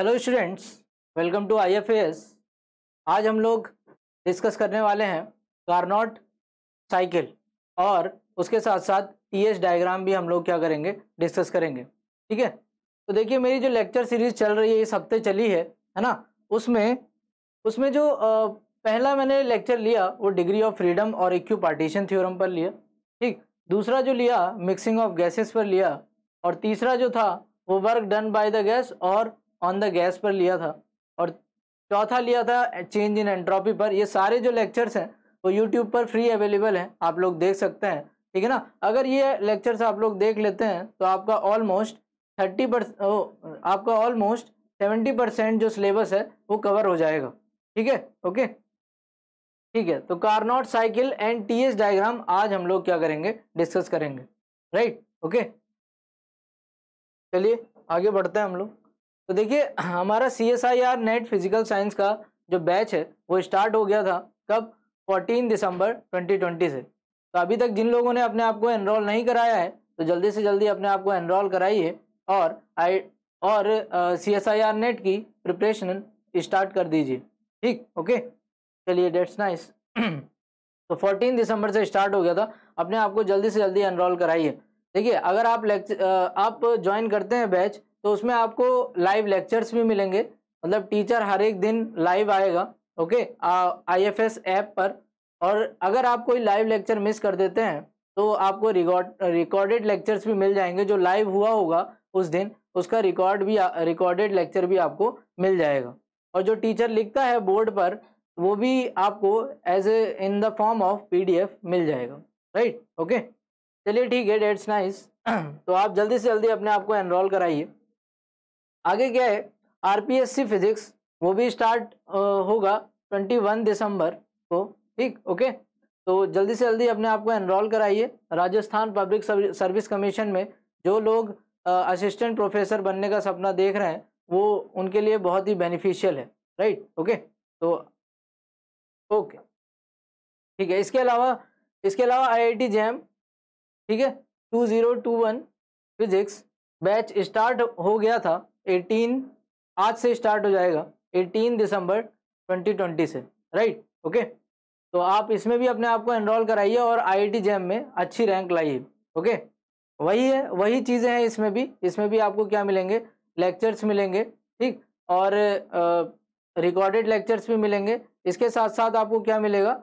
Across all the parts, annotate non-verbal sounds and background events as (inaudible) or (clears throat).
Hello students welcome to IFS आज हम लोग डिस्कस करने वाले हैं कार्नोट साइकिल और उसके साथ साथ टीएस डायग्राम भी हम लोग क्या करेंगे डिस्कस करेंगे ठीक है तो देखिए मेरी जो लेक्चर सीरीज चल रही है इस हफ्ते चली है है ना उसमें उसमें जो पहला मैंने लेक्चर लिया वो डिग्री ऑफ फ्रीडम और इक्यू पार्टीशन थियोरम पर लिया ठीक दूसरा जो लिया मिक्सिंग ऑफ गैसेस पर लिया और तीसरा जो था वो work done by the gas और ऑन द गैस पर लिया था और चौथा लिया था चेंज इन एंट्रॉपी पर ये सारे जो लेक्चर्स हैं वो यूट्यूब पर फ्री अवेलेबल हैं आप लोग देख सकते हैं ठीक है ना अगर ये लेक्चर्स आप लोग देख लेते हैं तो आपका ऑलमोस्ट थर्टी परसेंट आपका ऑलमोस्ट सेवेंटी परसेंट जो सिलेबस है वो कवर हो जाएगा ठीक है ओके ठीक है तो Carnot cycle and T S diagram आज हम लोग क्या करेंगे डिस्कस करेंगे राइट ओके चलिए आगे बढ़ते हैं हम लोग तो देखिए हमारा C S I R NET physical science का जो बैच है वो स्टार्ट हो गया था कब 14 दिसंबर 2020 से तो अभी तक जिन लोगों ने अपने आप को एनरोल नहीं कराया है तो जल्दी से जल्दी अपने आप को एनरोल कराइए और आई और C S I R NET की प्रिपरेशन स्टार्ट कर दीजिए ठीक ओके चलिए डेट्स नाइस (clears throat) तो 14 दिसंबर से स्टार्ट हो गया था अपने आप को जल्दी से जल्दी एनरोल कराइए देखिए अगर आप लेक्चर आप ज्वाइन करते हैं बैच तो उसमें आपको लाइव लेक्चर्स भी मिलेंगे मतलब टीचर हर एक दिन लाइव आएगा okay I F S app पर और अगर आप कोई लाइव लेक्चर मिस कर देते हैं तो आपको रिकॉर्ड रिकॉर्डेड लेक्चर्स भी मिल जाएंगे जो लाइव हुआ होगा उस दिन उसका रिकॉर्ड भी रिकॉर्डेड लेक्चर भी आपको मिल जाएगा और जो टीचर लिखता है बोर्ड पर वो भी आपको as a in the form of PDF मिल जाएगा राइट ओके चलिए ठीक है डेट्स नाइस (clears throat) तो आप जल्दी से जल्दी अपने आप को एनरोल कराइए आगे क्या है आरपीएससी फिजिक्स वो भी स्टार्ट होगा 21 दिसंबर को ठीक ओके तो जल्दी से जल्दी अपने आप को एनरोल कराइए राजस्थान पब्लिक सर्विस कमीशन में जो लोग असिस्टेंट प्रोफेसर बनने का सपना देख रहे हैं वो उनके लिए बहुत ही बेनिफिशियल है राइट ओके तो ओके ठीक है इसके अलावा इसके अलावा आईआईटी जैम ठीक है two zero two one physics batch start हो गया था 18 आज से स्टार्ट हो जाएगा 18 दिसंबर 2020 से राइट ओके तो आप इसमें भी अपने आप को एनरोल कराइए और आईआईटी जैम में अच्छी रैंक लाइए ओके वही है वही चीज़ें हैं इसमें भी इसमें भी आपको क्या मिलेंगे लेक्चर्स मिलेंगे ठीक और रिकॉर्डेड लेक्चर्स भी मिलेंगे इसके साथ साथ आपको क्या मिलेगा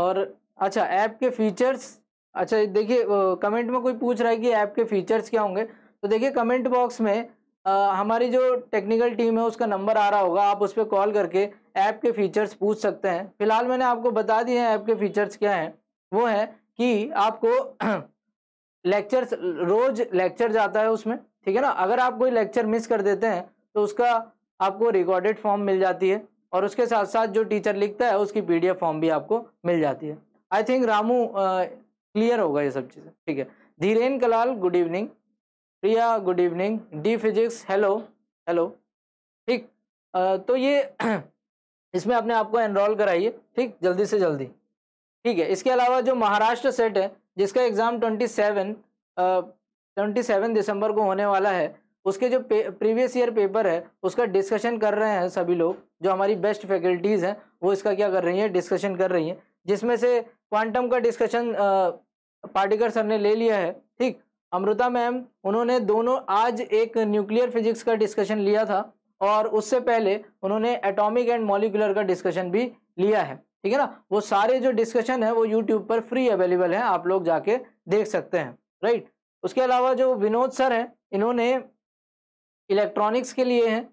और अच्छा ऐप के फीचर्स अच्छा देखिए कमेंट में कोई पूछ रहा है कि ऐप के फीचर्स क्या होंगे तो देखिए कमेंट बॉक्स में आ, हमारी जो टेक्निकल टीम है उसका नंबर आ रहा होगा आप उस पर कॉल करके ऐप के फीचर्स पूछ सकते हैं फिलहाल मैंने आपको बता दिए हैं ऐप के फीचर्स क्या हैं वो हैं कि आपको लेक्चर्स (clears throat) रोज लेक्चर जाता है उसमें ठीक है ना अगर आप कोई लेक्चर मिस कर देते हैं तो उसका आपको रिकॉर्डेड फॉर्म मिल जाती है और उसके साथ साथ जो टीचर लिखता है उसकी पी फॉर्म भी आपको मिल जाती है आई थिंक रामू क्लियर होगा ये सब चीज़ें ठीक है Dhiren Kalal good evening Priya good evening D physics hello hello ठीक तो ये (clears throat) इसमें अपने आपको एनरोल कराइए ठीक जल्दी से जल्दी ठीक है इसके अलावा जो महाराष्ट्र सेट है जिसका exam twenty seven twenty seven दिसंबर को होने वाला है उसके जो प्रीवियस ईयर पेपर है उसका डिस्कशन कर रहे हैं सभी लोग जो हमारी बेस्ट फैकल्टीज़ हैं वो इसका क्या कर रही हैं डिस्कशन कर रही हैं जिसमें से क्वांटम का डिस्कशन पार्टिकर सर ने ले लिया है ठीक अमृता मैम उन्होंने दोनों आज एक न्यूक्लियर फिजिक्स का डिस्कशन लिया था और उससे पहले उन्होंने एटॉमिक एंड मॉलिकुलर का डिस्कशन भी लिया है ठीक है ना वो सारे जो डिस्कशन है वो यूट्यूब पर फ्री अवेलेबल है आप लोग जाके देख सकते हैं राइट उसके अलावा जो विनोद सर हैं इन्होंने इलेक्ट्रॉनिक्स के लिए हैं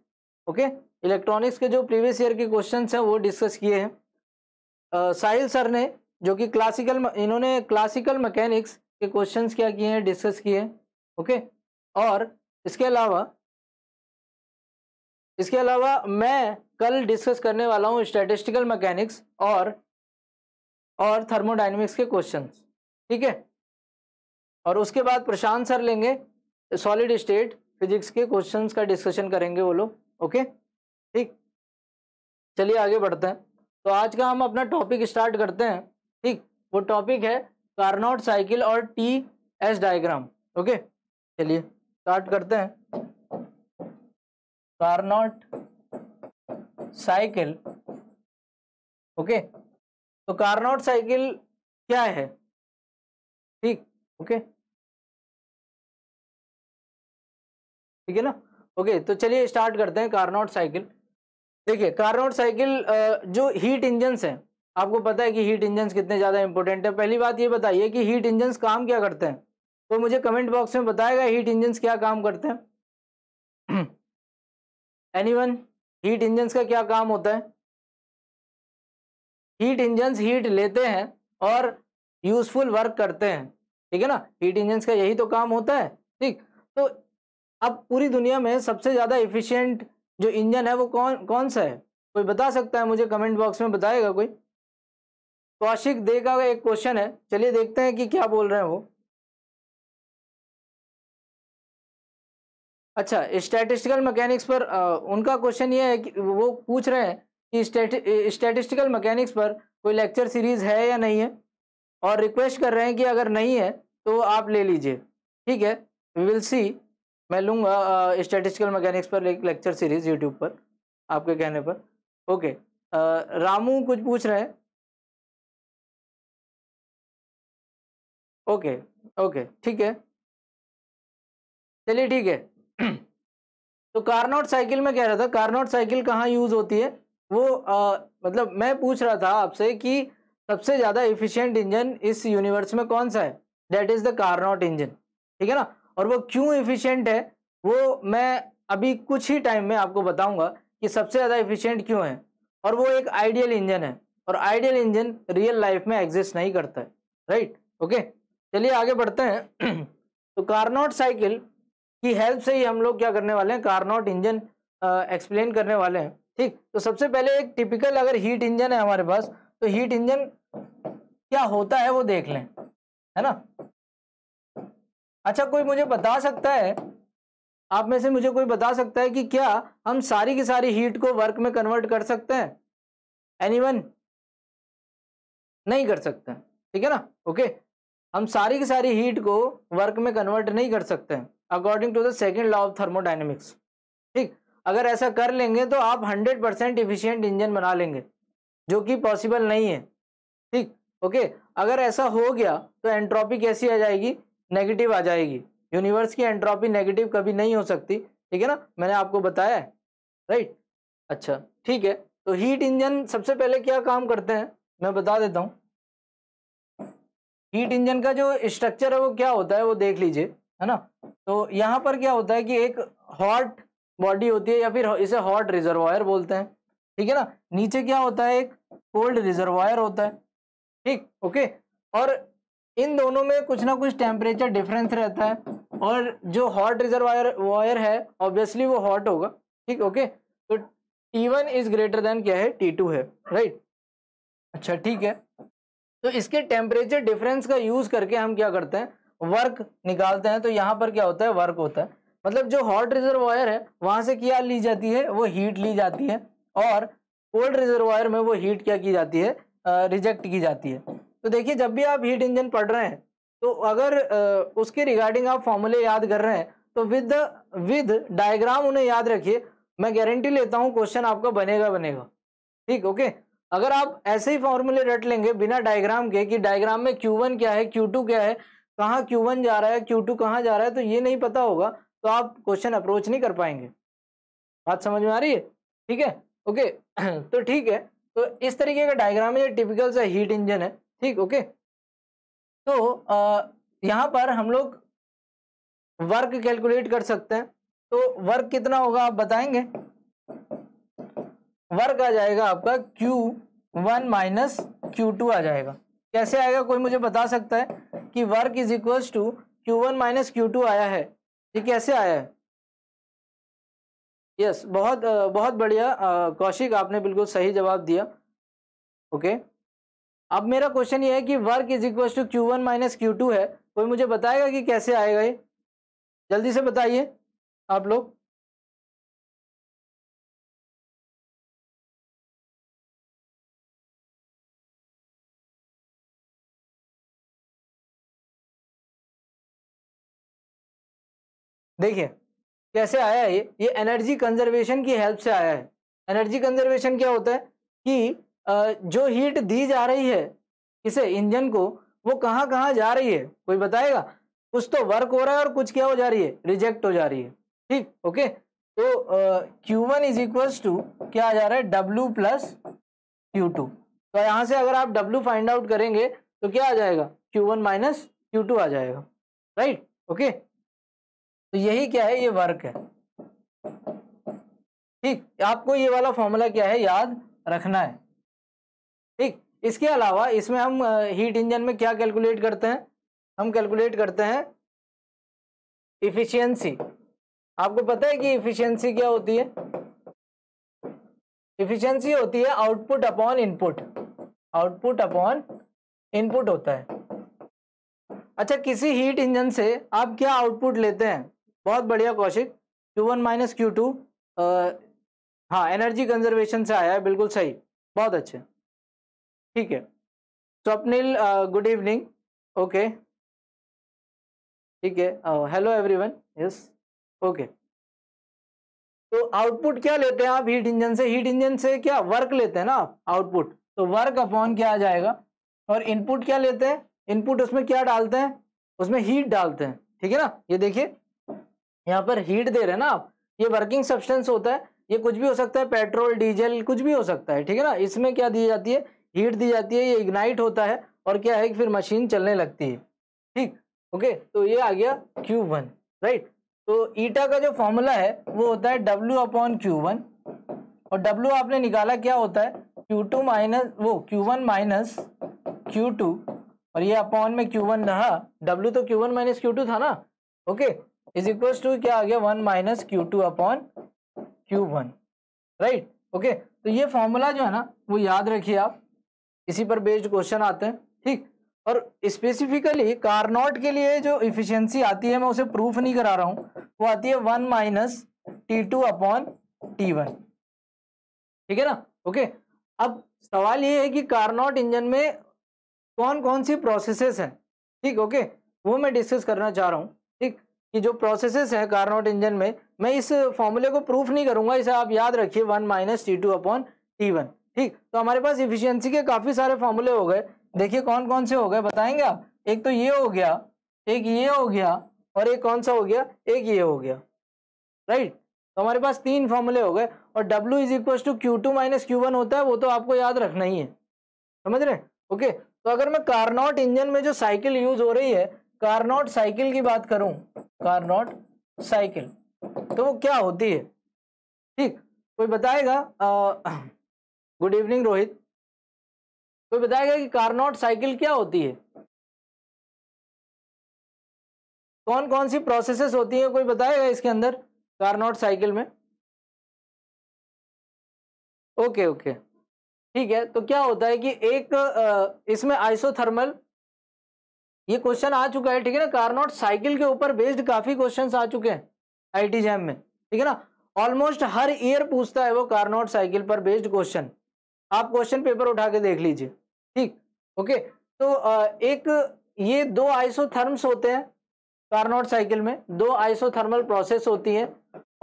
ओके इलेक्ट्रॉनिक्स के जो प्रीवियस ईयर के क्वेश्चन हैं वो डिस्कस किए हैं साहिल सर ने जो कि क्लासिकल इन्होंने क्लासिकल मैकेनिक्स के क्वेश्चन क्या किए हैं डिस्कस किए हैं ओके और इसके अलावा इसके अलावा मैं कल डिस्कस करने वाला हूँ स्टैटिस्टिकल मैकेनिक्स और और थर्मोडाइनमिक्स के क्वेश्चन ठीक है और उसके बाद प्रशांत सर लेंगे सॉलिड स्टेट फिजिक्स के क्वेश्चंस का डिस्कशन करेंगे वो लोग ओके ठीक चलिए आगे बढ़ते हैं तो आज का हम अपना टॉपिक स्टार्ट करते हैं ठीक वो टॉपिक है कार्नोट साइकिल और टी एस डायग्राम ओके चलिए स्टार्ट करते हैं कार्नोट साइकिल ओके तो कार्नोट साइकिल क्या है ठीक ओके ठीक है ना ओके तो चलिए स्टार्ट करते हैं कार्नोट साइकिल देखिए कार्नोट साइकिल जो हीट इंजन हैं आपको पता है कि हीट इंजन कितने ज़्यादा इंपॉर्टेंट है पहली बात ये बताइए कि हीट इंजन काम क्या करते हैं तो मुझे कमेंट बॉक्स में बताएगा हीट इंजन क्या काम करते हैं वन हीट इंजन का क्या काम होता है हीट इंजन हीट लेते हैं और यूजफुल वर्क करते हैं ठीक है ना हीट इंजन का यही तो काम होता है ठीक तो अब पूरी दुनिया में सबसे ज़्यादा इफिशियंट जो इंजन है वो कौन कौन सा है कोई बता सकता है मुझे कमेंट बॉक्स में बताएगा कोई कौशिक दे का एक क्वेश्चन है चलिए देखते हैं कि क्या बोल रहे हैं वो अच्छा स्टैटिस्टिकल मैकेनिक्स पर आ, उनका क्वेश्चन ये है कि वो पूछ रहे हैं कि स्टैटिस्टिकल मैकेनिक्स पर कोई लेक्चर सीरीज है या नहीं है और रिक्वेस्ट कर रहे हैं कि अगर नहीं है तो आप ले लीजिए ठीक है वी विल सी मैं लूँगा स्टैटिस्टिकल मैकेनिक्स पर एक लेक्चर सीरीज यूट्यूब पर आपके कहने पर ओके आ, रामू कुछ पूछ रहे हैं ओके ओके ठीक है चलिए ठीक है तो कार्नोट साइकिल में कह रहा था कार्नोट साइकिल कहाँ यूज होती है वो आ, मतलब मैं पूछ रहा था आपसे कि सबसे ज्यादा इफिशियंट इंजन इस यूनिवर्स में कौन सा है that is the Carnot engine ठीक है ना और वो क्यों इफिशियंट है वो मैं अभी कुछ ही टाइम में आपको बताऊंगा कि सबसे ज़्यादा इफिशियंट क्यों है और वो एक आइडियल इंजन है और आइडियल इंजन रियल लाइफ में एग्जिस्ट नहीं करता है राइट ओके okay? चलिए आगे बढ़ते हैं (clears throat) तो कारनोट साइकिल की हेल्प से ही हम लोग क्या करने वाले हैं कार्नोट इंजन एक्सप्लेन करने वाले हैं ठीक तो सबसे पहले एक टिपिकल अगर हीट इंजन है हमारे पास तो हीट इंजन क्या होता है वो देख लें है ना अच्छा कोई मुझे बता सकता है आप में से मुझे कोई बता सकता है कि क्या हम सारी की सारी हीट को वर्क में कन्वर्ट कर सकते हैं एनीवन नहीं कर सकते ठीक है ना ओके हम सारी की सारी हीट को वर्क में कन्वर्ट नहीं कर सकते according to the second law of thermodynamics ठीक अगर ऐसा कर लेंगे तो आप हंड्रेड परसेंट इफिशियंट इंजन बना लेंगे जो कि पॉसिबल नहीं है ठीक ओके अगर ऐसा हो गया तो एंट्रॉपी कैसी आ जाएगी नेगेटिव आ जाएगी यूनिवर्स की एंट्रॉपी नेगेटिव कभी नहीं हो सकती ठीक है ना मैंने आपको बताया राइट अच्छा ठीक है तो हीट इंजन सबसे पहले क्या काम करते हैं मैं बता देता हूँ हीट इंजन का जो स्ट्रक्चर है वो क्या होता है वो देख लीजिए है ना तो यहाँ पर क्या होता है कि एक हॉट बॉडी होती है या फिर इसे हॉट रिजर्वायर बोलते हैं ठीक है ना नीचे क्या होता है एक कोल्ड रिजर्वायर होता है ठीक ओके और इन दोनों में कुछ ना कुछ टेम्परेचर डिफरेंस रहता है और जो हॉट रिजर्वायर वायर है ऑब्वियसली वो हॉट होगा ठीक ओके तो T one is greater than क्या है टी टू है राइट अच्छा ठीक है तो इसके टेम्परेचर डिफरेंस का यूज करके हम क्या करते हैं वर्क निकालते हैं तो यहाँ पर क्या होता है वर्क होता है मतलब जो हॉट रिजर्वायर है वहां से क्या ली जाती है वो हीट ली जाती है और कोल्ड रिजर्वायर में वो हीट क्या की जाती है रिजेक्ट की जाती है तो देखिए जब भी आप हीट इंजन पढ़ रहे हैं तो अगर उसके रिगार्डिंग आप फॉर्मूले याद कर रहे हैं तो विद विद डायग्राम उन्हें याद रखिए मैं गारंटी लेता हूँ क्वेश्चन आपका बनेगा बनेगा ठीक ओके अगर आप ऐसे ही फॉर्मूले रट लेंगे बिना डायग्राम के कि डायग्राम में क्यू वन क्या है क्यू टू क्या है कहाँ क्यू वन जा रहा है क्यू टू कहाँ जा रहा है तो ये नहीं पता होगा तो आप क्वेश्चन अप्रोच नहीं कर पाएंगे बात समझ में आ रही है ठीक है ओके (clears throat) तो ठीक है तो इस तरीके का डायग्राम है टिपिकल सा हीट इंजन है ठीक ओके तो यहाँ पर हम लोग वर्क कैलकुलेट कर सकते हैं तो वर्क कितना होगा आप बताएंगे वर्क आ जाएगा आपका Q one minus Q two आ जाएगा कैसे आएगा कोई मुझे बता सकता है कि work is equals to Q one minus Q two आया है ये कैसे आया है यस yes, बहुत बहुत बढ़िया कौशिक आपने बिल्कुल सही जवाब दिया ओके okay? अब मेरा क्वेश्चन ये है कि work is equal to Q one minus Q two है कोई मुझे बताएगा कि कैसे आएगा ये जल्दी से बताइए आप लोग देखिए कैसे आया है ये ये एनर्जी कंजर्वेशन की हेल्प से आया है एनर्जी कंजर्वेशन क्या होता है कि जो हीट दी जा रही है इसे इंजन को वो कहाँ कहाँ जा रही है कोई बताएगा कुछ तो वर्क हो रहा है और कुछ क्या हो जा रही है रिजेक्ट हो जा रही है ठीक ओके तो Q1 one is equals to क्या आ जा रहा है W प्लस क्यू टू तो यहाँ से अगर आप W फाइंड आउट करेंगे तो क्या आ जाएगा Q1 वन माइनस क्यू आ जाएगा राइट ओके तो यही क्या है ये वर्क है ठीक आपको ये वाला फॉर्मूला क्या है याद रखना है ठीक इसके अलावा इसमें हम हीट इंजन में क्या कैलकुलेट करते हैं हम कैलकुलेट करते हैं इफिशियंसी आपको पता है कि इफिशियंसी क्या होती है इफिशियंसी होती है output upon input output upon input होता है अच्छा किसी हीट इंजन से आप क्या आउटपुट लेते हैं बहुत बढ़िया Kaushik Q one minus Q two हाँ एनर्जी कंजर्वेशन से आया है बिल्कुल सही बहुत अच्छे ठीक है स्वप्निल गुड इवनिंग ओके ठीक है हेलो एवरीवन यस ओके तो आउटपुट क्या लेते हैं आप हीट इंजन से हीट इंजन से क्या वर्क लेते हैं ना आप आउटपुट तो वर्क अपॉन क्या आ जाएगा और इनपुट क्या लेते हैं इनपुट उसमें क्या डालते हैं उसमें हीट डालते हैं ठीक है ना ये देखिए यहाँ पर हीट दे रहे हैं ना आप ये वर्किंग सब्सटेंस होता है ये कुछ भी हो सकता है पेट्रोल डीजल कुछ भी हो सकता है ठीक है ना इसमें क्या दी जाती है हीट दी जाती है ये इग्नाइट होता है और क्या है कि फिर मशीन चलने लगती है ठीक ओके तो ये आ गया क्यू वन राइट तो ईटा का जो फॉर्मूला है वो होता है डब्ल्यू अपॉन क्यू वन और डब्ल्यू आपने निकाला क्या होता है क्यू टू माइनस वो Q one minus Q two और ये अपॉन में क्यू वन रहा डब्ल्यू तो Q one minus Q two था ना ओके इज इक्वल टू क्या आ गया one minus Q two upon Q one right okay तो ये फॉर्मूला जो है ना वो याद रखिए आप इसी पर बेस्ड क्वेश्चन आते हैं ठीक और स्पेसिफिकली कारनॉट के लिए जो इफिशियंसी आती है मैं उसे प्रूफ नहीं करा रहा हूँ वो आती है one minus T two upon T one ठीक है ना ओके अब सवाल ये है कि कारनॉट इंजन में कौन कौन सी प्रोसेसेस हैं ठीक ओके वो मैं डिस्कस करना चाह रहा हूँ ठीक कि जो प्रोसेसेस है कार्नोट इंजन में मैं इस फॉर्मूले को प्रूफ नहीं करूंगा इसे आप याद रखिए one minus T two upon T one ठीक तो हमारे पास इफिशियंसी के काफी सारे फॉर्मूले हो गए देखिए कौन कौन से हो गए बताएंगे आप एक तो ये हो गया एक ये हो गया और एक कौन सा हो गया एक ये हो गया राइट तो हमारे पास तीन फॉर्मूले हो गए और W is equal to Q two minus Q one होता है वो तो आपको याद रखना ही है समझ रहे ओके तो अगर मैं कार्नोट इंजन में जो साइकिल यूज हो रही है कार्नोट साइकिल की बात करूं कार्नोट साइकिल तो वो क्या होती है ठीक कोई बताएगा गुड इवनिंग रोहित कोई बताएगा कि कार्नोट साइकिल क्या होती है कौन कौन सी प्रोसेसेस होती है कोई बताएगा इसके अंदर कार्नोट साइकिल में ओके ओके ठीक है तो क्या होता है कि एक इसमें आइसोथर्मल ये क्वेश्चन आ चुका है ठीक है ना कारनोट साइकिल के ऊपर बेस्ड काफी क्वेश्चन आ चुके हैं टी जैम में ठीक है ना ऑलमोस्ट हर ईयर पूछता है वो कारनोट साइकिल पर बेस्ड क्वेश्चन आप क्वेश्चन पेपर उठा के देख लीजिए ठीक ओके तो एक ये दो आइसोथर्म्स होते हैं कार्नोट साइकिल में दो आइसोथर्मल प्रोसेस होती है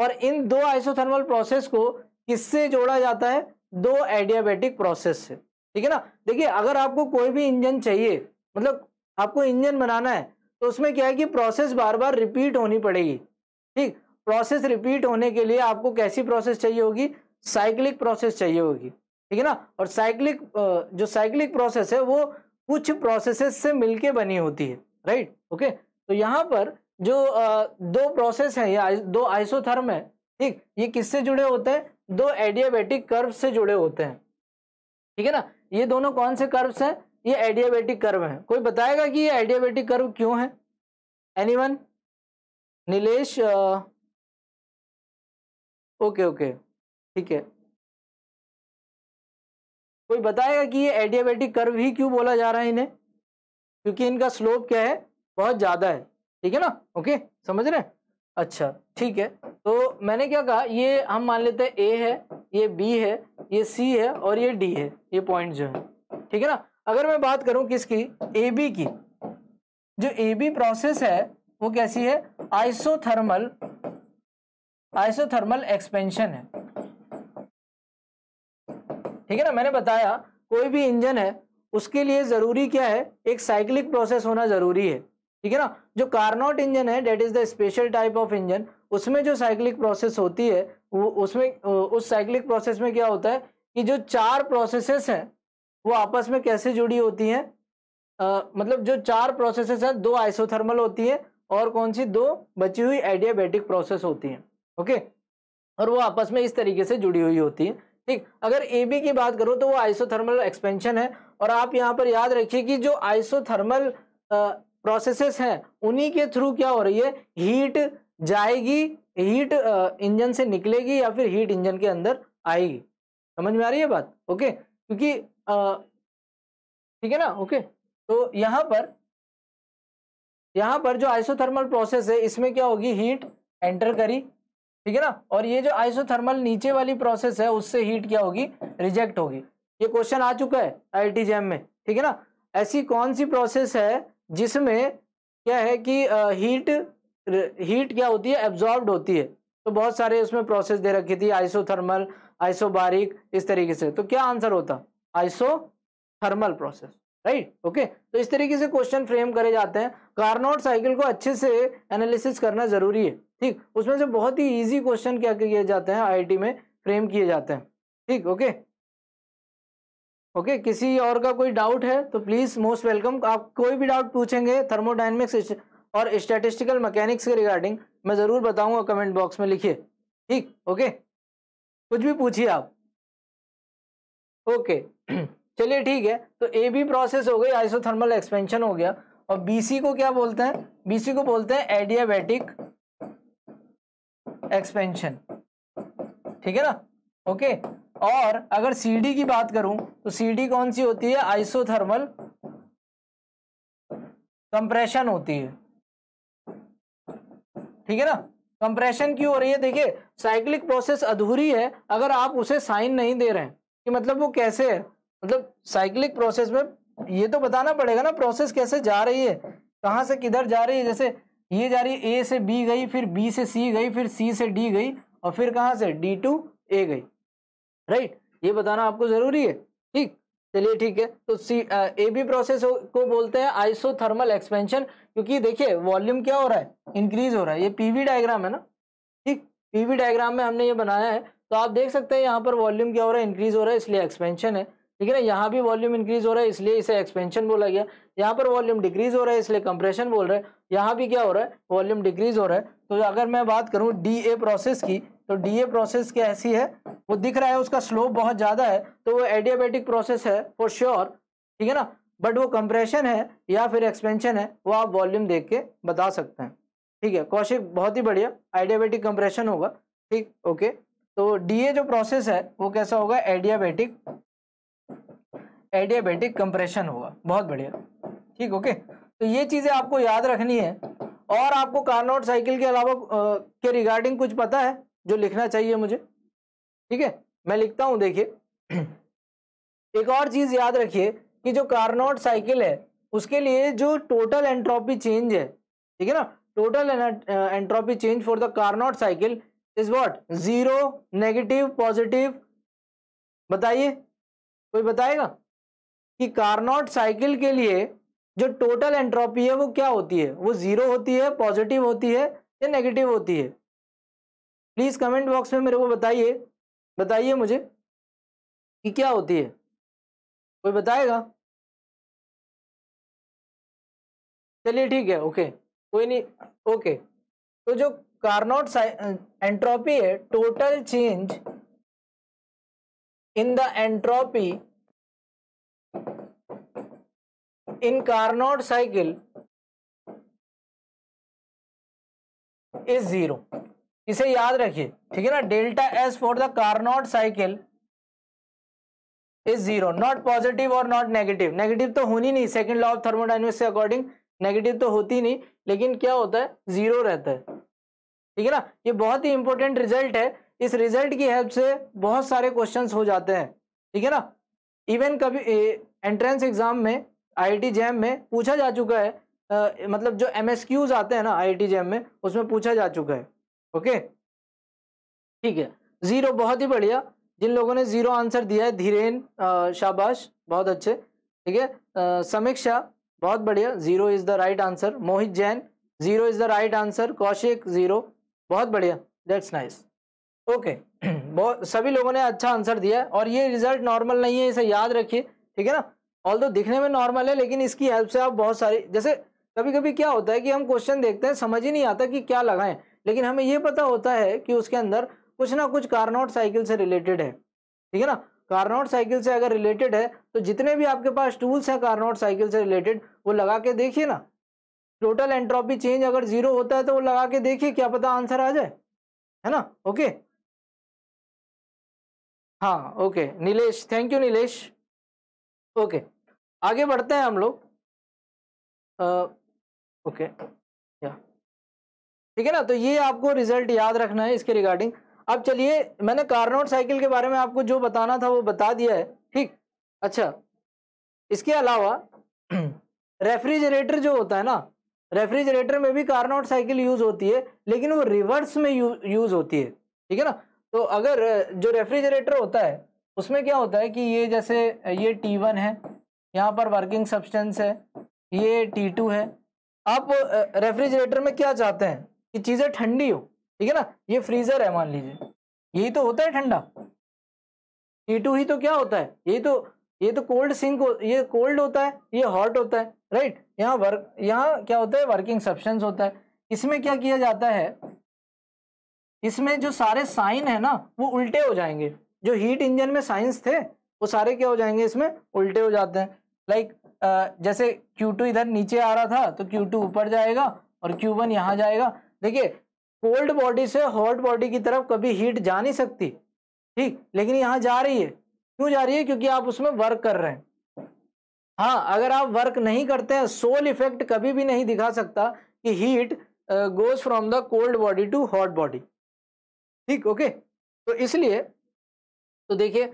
और इन दो आइसोथर्मल प्रोसेस को किससे जोड़ा जाता है दो एडियाबेटिक प्रोसेस से ठीक है ना देखिए अगर आपको कोई भी इंजन चाहिए मतलब आपको इंजन बनाना है तो उसमें क्या है कि प्रोसेस बार बार रिपीट होनी पड़ेगी ठीक प्रोसेस रिपीट होने के लिए आपको कैसी प्रोसेस चाहिए होगी साइक्लिक प्रोसेस चाहिए होगी ठीक है ना और साइक्लिक जो साइक्लिक प्रोसेस है वो कुछ प्रोसेसेस से मिलके बनी होती है राइट ओके तो यहाँ पर जो दो प्रोसेस है या दो आइसोथर्म है ठीक ये किससे जुड़े होते हैं दो एडियाबेटिक कर्व से जुड़े होते हैं ठीक है ना ये दोनों कौन से कर्व्स हैं ये एडियाबेटिक कर्व है कोई बताएगा कि ये एडियाबेटिक कर्व क्यों है एनीवन नीलेश ओके ओके ठीक है कोई बताएगा कि ये एडियाबेटिक कर्व ही क्यों बोला जा रहा है इन्हें क्योंकि इनका स्लोप क्या है बहुत ज़्यादा है ठीक है ना ओके समझ रहे अच्छा ठीक है तो मैंने क्या कहा ये हम मान लेते हैं ए है ये बी है ये सी है और ये डी है ये पॉइंट जो है ठीक है ना अगर मैं बात करूं किसकी ए बी की जो ए बी प्रोसेस है वो कैसी है आइसोथर्मल आइसोथर्मल एक्सपेंशन है ठीक है ना मैंने बताया कोई भी इंजन है उसके लिए जरूरी क्या है एक साइक्लिक प्रोसेस होना जरूरी है ठीक है ना जो कार्नोट इंजन है that is the special type of engine उसमें जो साइक्लिक प्रोसेस होती है वो उसमें उस साइक्लिक प्रोसेस में क्या होता है कि जो चार प्रोसेसेस हैं वो आपस में कैसे जुड़ी होती हैं मतलब जो चार प्रोसेसेस हैं दो आइसोथर्मल होती हैं और कौन सी दो बची हुई एडियाबेटिक प्रोसेस होती हैं ओके और वो आपस में इस तरीके से जुड़ी हुई होती हैं ठीक अगर ए बी की बात करो तो वो आइसोथर्मल एक्सपेंशन है और आप यहाँ पर याद रखिए कि जो आइसोथर्मल प्रोसेसेस हैं उन्हीं के थ्रू क्या हो रही है हीट जाएगी हीट इंजन से निकलेगी या फिर हीट इंजन के अंदर आएगी समझ में आ रही है बात ओके क्योंकि ठीक है ना ओके तो यहाँ पर यहाँ पर जो आइसोथर्मल प्रोसेस है इसमें क्या होगी हीट एंटर करी ठीक है ना और ये जो आइसोथर्मल नीचे वाली प्रोसेस है उससे हीट क्या होगी रिजेक्ट होगी ये क्वेश्चन आ चुका है आई जैम में ठीक है ना ऐसी कौन सी प्रोसेस है जिसमें क्या है कि हीट हीट क्या होती है एब्जॉर्ब होती है तो बहुत सारे उसमें प्रोसेस दे रखी थी आइसोथर्मल आइसोबारिक इस तरीके से तो क्या आंसर होता आइसोथर्मल प्रोसेस राइट ओके तो इस तरीके से क्वेश्चन फ्रेम करे जाते हैं कार्नोट साइकिल को अच्छे से एनालिसिस करना जरूरी है ठीक उसमें से बहुत ही इजी क्वेश्चन क्या किए जाते हैं आईआईटी में फ्रेम किए जाते हैं ठीक ओके ओके किसी और का कोई डाउट है तो प्लीज मोस्ट वेलकम आप कोई भी डाउट पूछेंगे थर्मोडाइनमिक्स और स्टेटिस्टिकल मैकेनिक्स के रिगार्डिंग मैं ज़रूर बताऊंगा कमेंट बॉक्स में लिखिए ठीक ओके कुछ भी पूछिए आप ओके (clears throat) चलिए ठीक है तो ए बी प्रोसेस हो गई आइसोथर्मल एक्सपेंशन हो गया और बीसी को क्या बोलते हैं बीसी को बोलते हैं एडियाबैटिक एक्सपेंशन ठीक है ना ओके और अगर सीडी की बात करूं तो सीडी कौन सी होती है आइसोथर्मल कंप्रेशन होती है ठीक है ना कंप्रेशन क्यों हो रही है देखिए साइक्लिक प्रोसेस अधूरी है अगर आप उसे साइन नहीं दे रहे हैं कि मतलब वो कैसे है मतलब साइक्लिक प्रोसेस में ये तो बताना पड़ेगा ना प्रोसेस कैसे जा रही है कहाँ से किधर जा रही है जैसे ये जा रही है ए से बी गई फिर बी से सी गई फिर सी से डी गई और फिर कहाँ से डी टू ए गई राइट ये बताना आपको ज़रूरी है ठीक चलिए ठीक है तो सी ए बी प्रोसेस को बोलते हैं आइसोथर्मल एक्सपेंशन क्योंकि देखिए वॉल्यूम क्या हो रहा है इंक्रीज हो रहा है ये पीवी डायग्राम है ना ठीक पीवी डायग्राम में हमने ये बनाया है तो आप देख सकते हैं यहाँ पर वॉल्यूम क्या हो रहा है इंक्रीज हो रहा है इसलिए एक्सपेंशन है ठीक है ना यहाँ भी वॉल्यूम इंक्रीज हो रहा है इसलिए इसे एक्सपेंशन बोला गया यहाँ पर वॉल्यूम डिक्रीज हो रहा है इसलिए कंप्रेशन बोल रहे हैं यहाँ भी क्या हो रहा है वॉल्यूम डिक्रीज हो रहा है तो अगर मैं बात करूँ डी प्रोसेस की तो डी प्रोसेस कैसी है वो दिख रहा है उसका स्लोप बहुत ज़्यादा है तो वो एडियाबेटिक प्रोसेस है फॉर श्योर ठीक है ना बट वो कंप्रेशन है या फिर एक्सपेंशन है वो आप वॉल्यूम देख के बता सकते हैं ठीक है कौशिक बहुत ही बढ़िया आइडियाबेटिक कंप्रेशन होगा ठीक ओके तो डीए जो प्रोसेस है वो कैसा होगा एडियाबेटिक एडियाबेटिक कंप्रेशन होगा बहुत बढ़िया ठीक ओके तो ये चीज़ें आपको याद रखनी है और आपको कार्नोट साइकिल के अलावा के रिगार्डिंग कुछ पता है जो लिखना चाहिए मुझे ठीक है मैं लिखता हूं देखिए (clears throat) एक और चीज़ याद रखिए कि जो कार्नोट साइकिल है उसके लिए जो टोटल एंट्रोपी चेंज है ठीक है ना total entropy change for the Carnot cycle is what zero negative positive बताइए कोई बताएगा कि कारनोट साइकिल के लिए जो टोटल एंट्रोपी है वो क्या होती है वो जीरो होती है पॉजिटिव होती है या नेगेटिव होती है प्लीज कमेंट बॉक्स में मेरे को बताइए बताइए मुझे कि क्या होती है कोई बताएगा चलिए ठीक है ओके कोई नहीं ओके तो जो कार्नोट एंट्रोपी है total change in the entropy in Carnot cycle is zero इसे याद रखिए ठीक है ना delta S for the Carnot cycle is zero not positive और नॉट नेगेटिव नेगेटिव तो होनी नहीं सेकंड लॉ ऑफ थर्मोडाइनमिक्स के अकॉर्डिंग नेगेटिव तो होती नहीं लेकिन क्या होता है जीरो रहता है ठीक है ना ये बहुत ही इंपॉर्टेंट रिजल्ट है इस रिजल्ट की हेल्प से बहुत सारे क्वेश्चन हो जाते हैं ठीक है ना इवन कभी एंट्रेंस एग्जाम में आई जैम में पूछा जा चुका है Uh, मतलब जो एम आते हैं ना आई जैम में उसमें पूछा जा चुका है ओके ठीक है ज़ीरो बहुत ही बढ़िया जिन लोगों ने ज़ीरो आंसर दिया है धीरेन शाबाश बहुत अच्छे ठीक है समीक्षा बहुत बढ़िया zero is the right answer Mohit Jain zero is the right answer Kaushik zero बहुत बढ़िया दैट्स नाइस ओके बहुत सभी लोगों ने अच्छा आंसर दिया और ये रिजल्ट नॉर्मल नहीं है इसे याद रखिए ठीक है ना ऑल दिखने में नॉर्मल है लेकिन इसकी हेल्प से आप बहुत सारी जैसे कभी कभी क्या होता है कि हम क्वेश्चन देखते हैं समझ ही नहीं आता कि क्या लगाएं लेकिन हमें ये पता होता है कि उसके अंदर कुछ ना कुछ कार्नोट साइकिल से रिलेटेड है ठीक है ना कार्नोट साइकिल से अगर रिलेटेड है तो जितने भी आपके पास टूल्स हैं कार्नोट साइकिल से रिलेटेड वो लगा के देखिए ना टोटल एंट्रोपी चेंज अगर जीरो होता है तो वो लगा के देखिए क्या पता आंसर आ जाए है ना ओके हाँ okay Nilesh thank you Nilesh okay आगे बढ़ते हैं हम लोग ओके या ठीक है ना तो ये आपको रिजल्ट याद रखना है इसके रिगार्डिंग अब चलिए मैंने कार्नोट साइकिल के बारे में आपको जो बताना था वो बता दिया है ठीक अच्छा इसके अलावा रेफ्रिजरेटर (clears throat) जो होता है ना रेफ्रिजरेटर में भी कार्नोट साइकिल यूज होती है लेकिन वो रिवर्स में यू, यूज होती है ठीक है ना तो अगर जो रेफ्रिजरेटर होता है उसमें क्या होता है कि ये जैसे ये टी वन है यहाँ पर वर्किंग सब्सटेंस है ये टी टू है आप रेफ्रिजरेटर में क्या चाहते हैं कि चीज़ें ठंडी हो ठीक है ना ये फ्रीज़र है मान लीजिए यही तो होता है ठंडा टी टू ही तो क्या होता है यही तो ये तो कोल्ड सिंक ये कोल्ड होता है ये हॉट होता है राइट यहाँ वर्क यहाँ क्या होता है वर्किंग सब्सटेंस होता है इसमें क्या किया जाता है इसमें जो सारे साइन है ना वो उल्टे हो जाएंगे जो हीट इंजन में साइंस थे वो सारे क्या हो जाएंगे इसमें उल्टे हो जाते हैं लाइक like, जैसे Q2 इधर नीचे आ रहा था तो Q2 ऊपर जाएगा और Q1 वन यहाँ जाएगा देखिए कोल्ड बॉडी से हॉट बॉडी की तरफ कभी हीट जा नहीं सकती ठीक लेकिन यहाँ जा रही है क्यों जा रही है क्योंकि आप उसमें वर्क कर रहे हैं हाँ अगर आप वर्क नहीं करते हैं सोल इफेक्ट कभी भी नहीं दिखा सकता कि heat goes from the cold body to hot body ठीक ओके तो इसलिए तो देखिए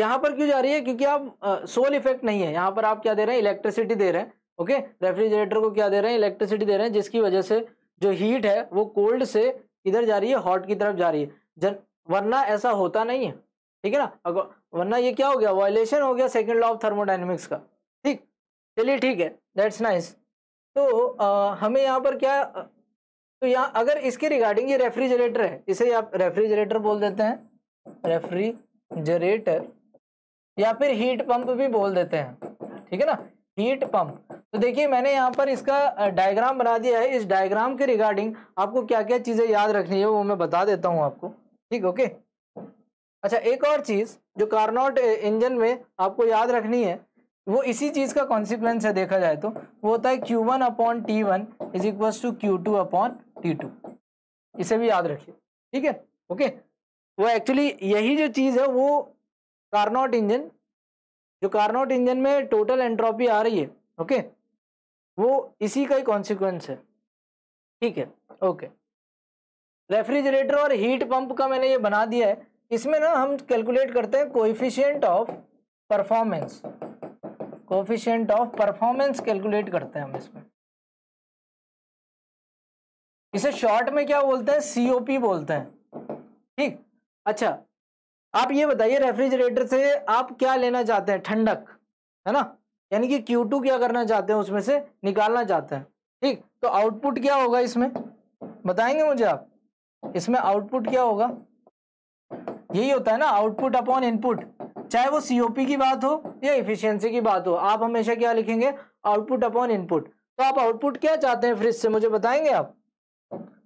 यहाँ पर क्यों जा रही है क्योंकि आप सोल इफेक्ट नहीं है यहाँ पर आप क्या दे रहे हैं इलेक्ट्रिसिटी दे रहे हैं ओके रेफ्रिजरेटर को क्या दे रहे हैं इलेक्ट्रिसिटी दे रहे हैं जिसकी वजह से जो हीट है वो कोल्ड से इधर जा रही है हॉट की तरफ जा रही है जन वरना ऐसा होता नहीं है ठीक है ना वरना ये क्या हो गया वायलेशन हो गया सेकेंड लॉ ऑफ थर्मोडाइनमिक्स का ठीक चलिए ठीक है दैट्स नाइस तो आ, हमें यहाँ पर क्या तो यहाँ अगर इसके रिगार्डिंग ये रेफ्रिजरेटर है इसे आप रेफ्रिजरेटर बोल देते हैं रेफ्रिजरेटर या फिर हीट पंप भी बोल देते हैं ठीक है ना हीट पंप तो देखिए मैंने यहाँ पर इसका डायग्राम बना दिया है इस डायग्राम के रिगार्डिंग आपको क्या क्या चीज़ें याद रखनी है वो मैं बता देता हूँ आपको ठीक ओके अच्छा एक और चीज़ जो कार्नोट इंजन में आपको याद रखनी है वो इसी चीज का कॉन्सिक्वेंस है देखा जाए तो वो होता है Q one upon T one is equal to Q two upon T two इसे भी याद रखिए ठीक है ओके वो एक्चुअली यही जो चीज है वो कार्नोट इंजन जो कार्नोट इंजन में टोटल एंट्रोपी आ रही है ओके वो इसी का ही कॉन्सिक्वेंस है ठीक है ओके रेफ्रिजरेटर और हीट पंप का मैंने ये बना दिया है इसमें ना हम कैलकुलेट करते हैं coefficient of performance coefficient of performance calculate करते हैं हम इसमें इसे शॉर्ट में क्या बोलते हैं सीओपी बोलते हैं ठीक अच्छा आप ये बताइए रेफ्रिजरेटर से आप क्या लेना चाहते हैं ठंडक है ना यानी कि Q2 क्या करना चाहते हैं उसमें से निकालना चाहते हैं ठीक तो आउटपुट क्या होगा इसमें बताएंगे मुझे आप इसमें आउटपुट क्या होगा यही होता है ना आउटपुट अपॉन इनपुट चाहे वो सीओपी की बात हो या इफिशियंसी की बात हो आप हमेशा क्या लिखेंगे आउटपुट अपॉन इनपुट तो आप आउटपुट क्या चाहते हैं फ्रिज से मुझे बताएंगे आप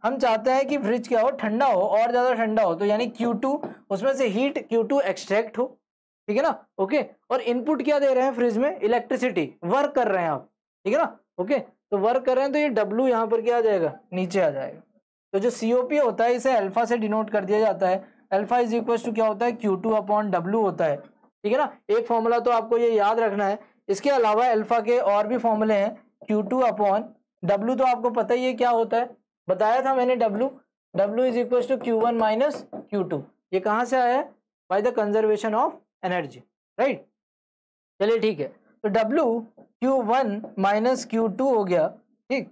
हम चाहते हैं कि फ्रिज क्या हो ठंडा हो और ज़्यादा ठंडा हो तो यानी Q2 उसमें से हीट Q2 एक्सट्रैक्ट हो ठीक है ना ओके और इनपुट क्या दे रहे हैं फ्रिज में इलेक्ट्रिसिटी वर्क कर रहे हैं आप ठीक है ना ओके तो वर्क कर रहे हैं तो ये W यहाँ पर क्या आ जाएगा नीचे आ जाएगा तो जो COP होता है इसे अल्फा से डिनोट कर दिया जाता है अल्फा इज इक्वल टू क्या होता है क्यू अपॉन होता है ठीक है ना एक फॉर्मूला तो आपको ये याद रखना है इसके अलावा अल्फा के और भी फॉर्मूले हैं क्यू टू अपॉन डब्ल्यू तो आपको पता ही है क्या होता है बताया था मैंने W W is equal to Q one minus Q two ये कहाँ से आया है by the conservation of energy right चलिए ठीक है तो W Q one minus Q two हो गया ठीक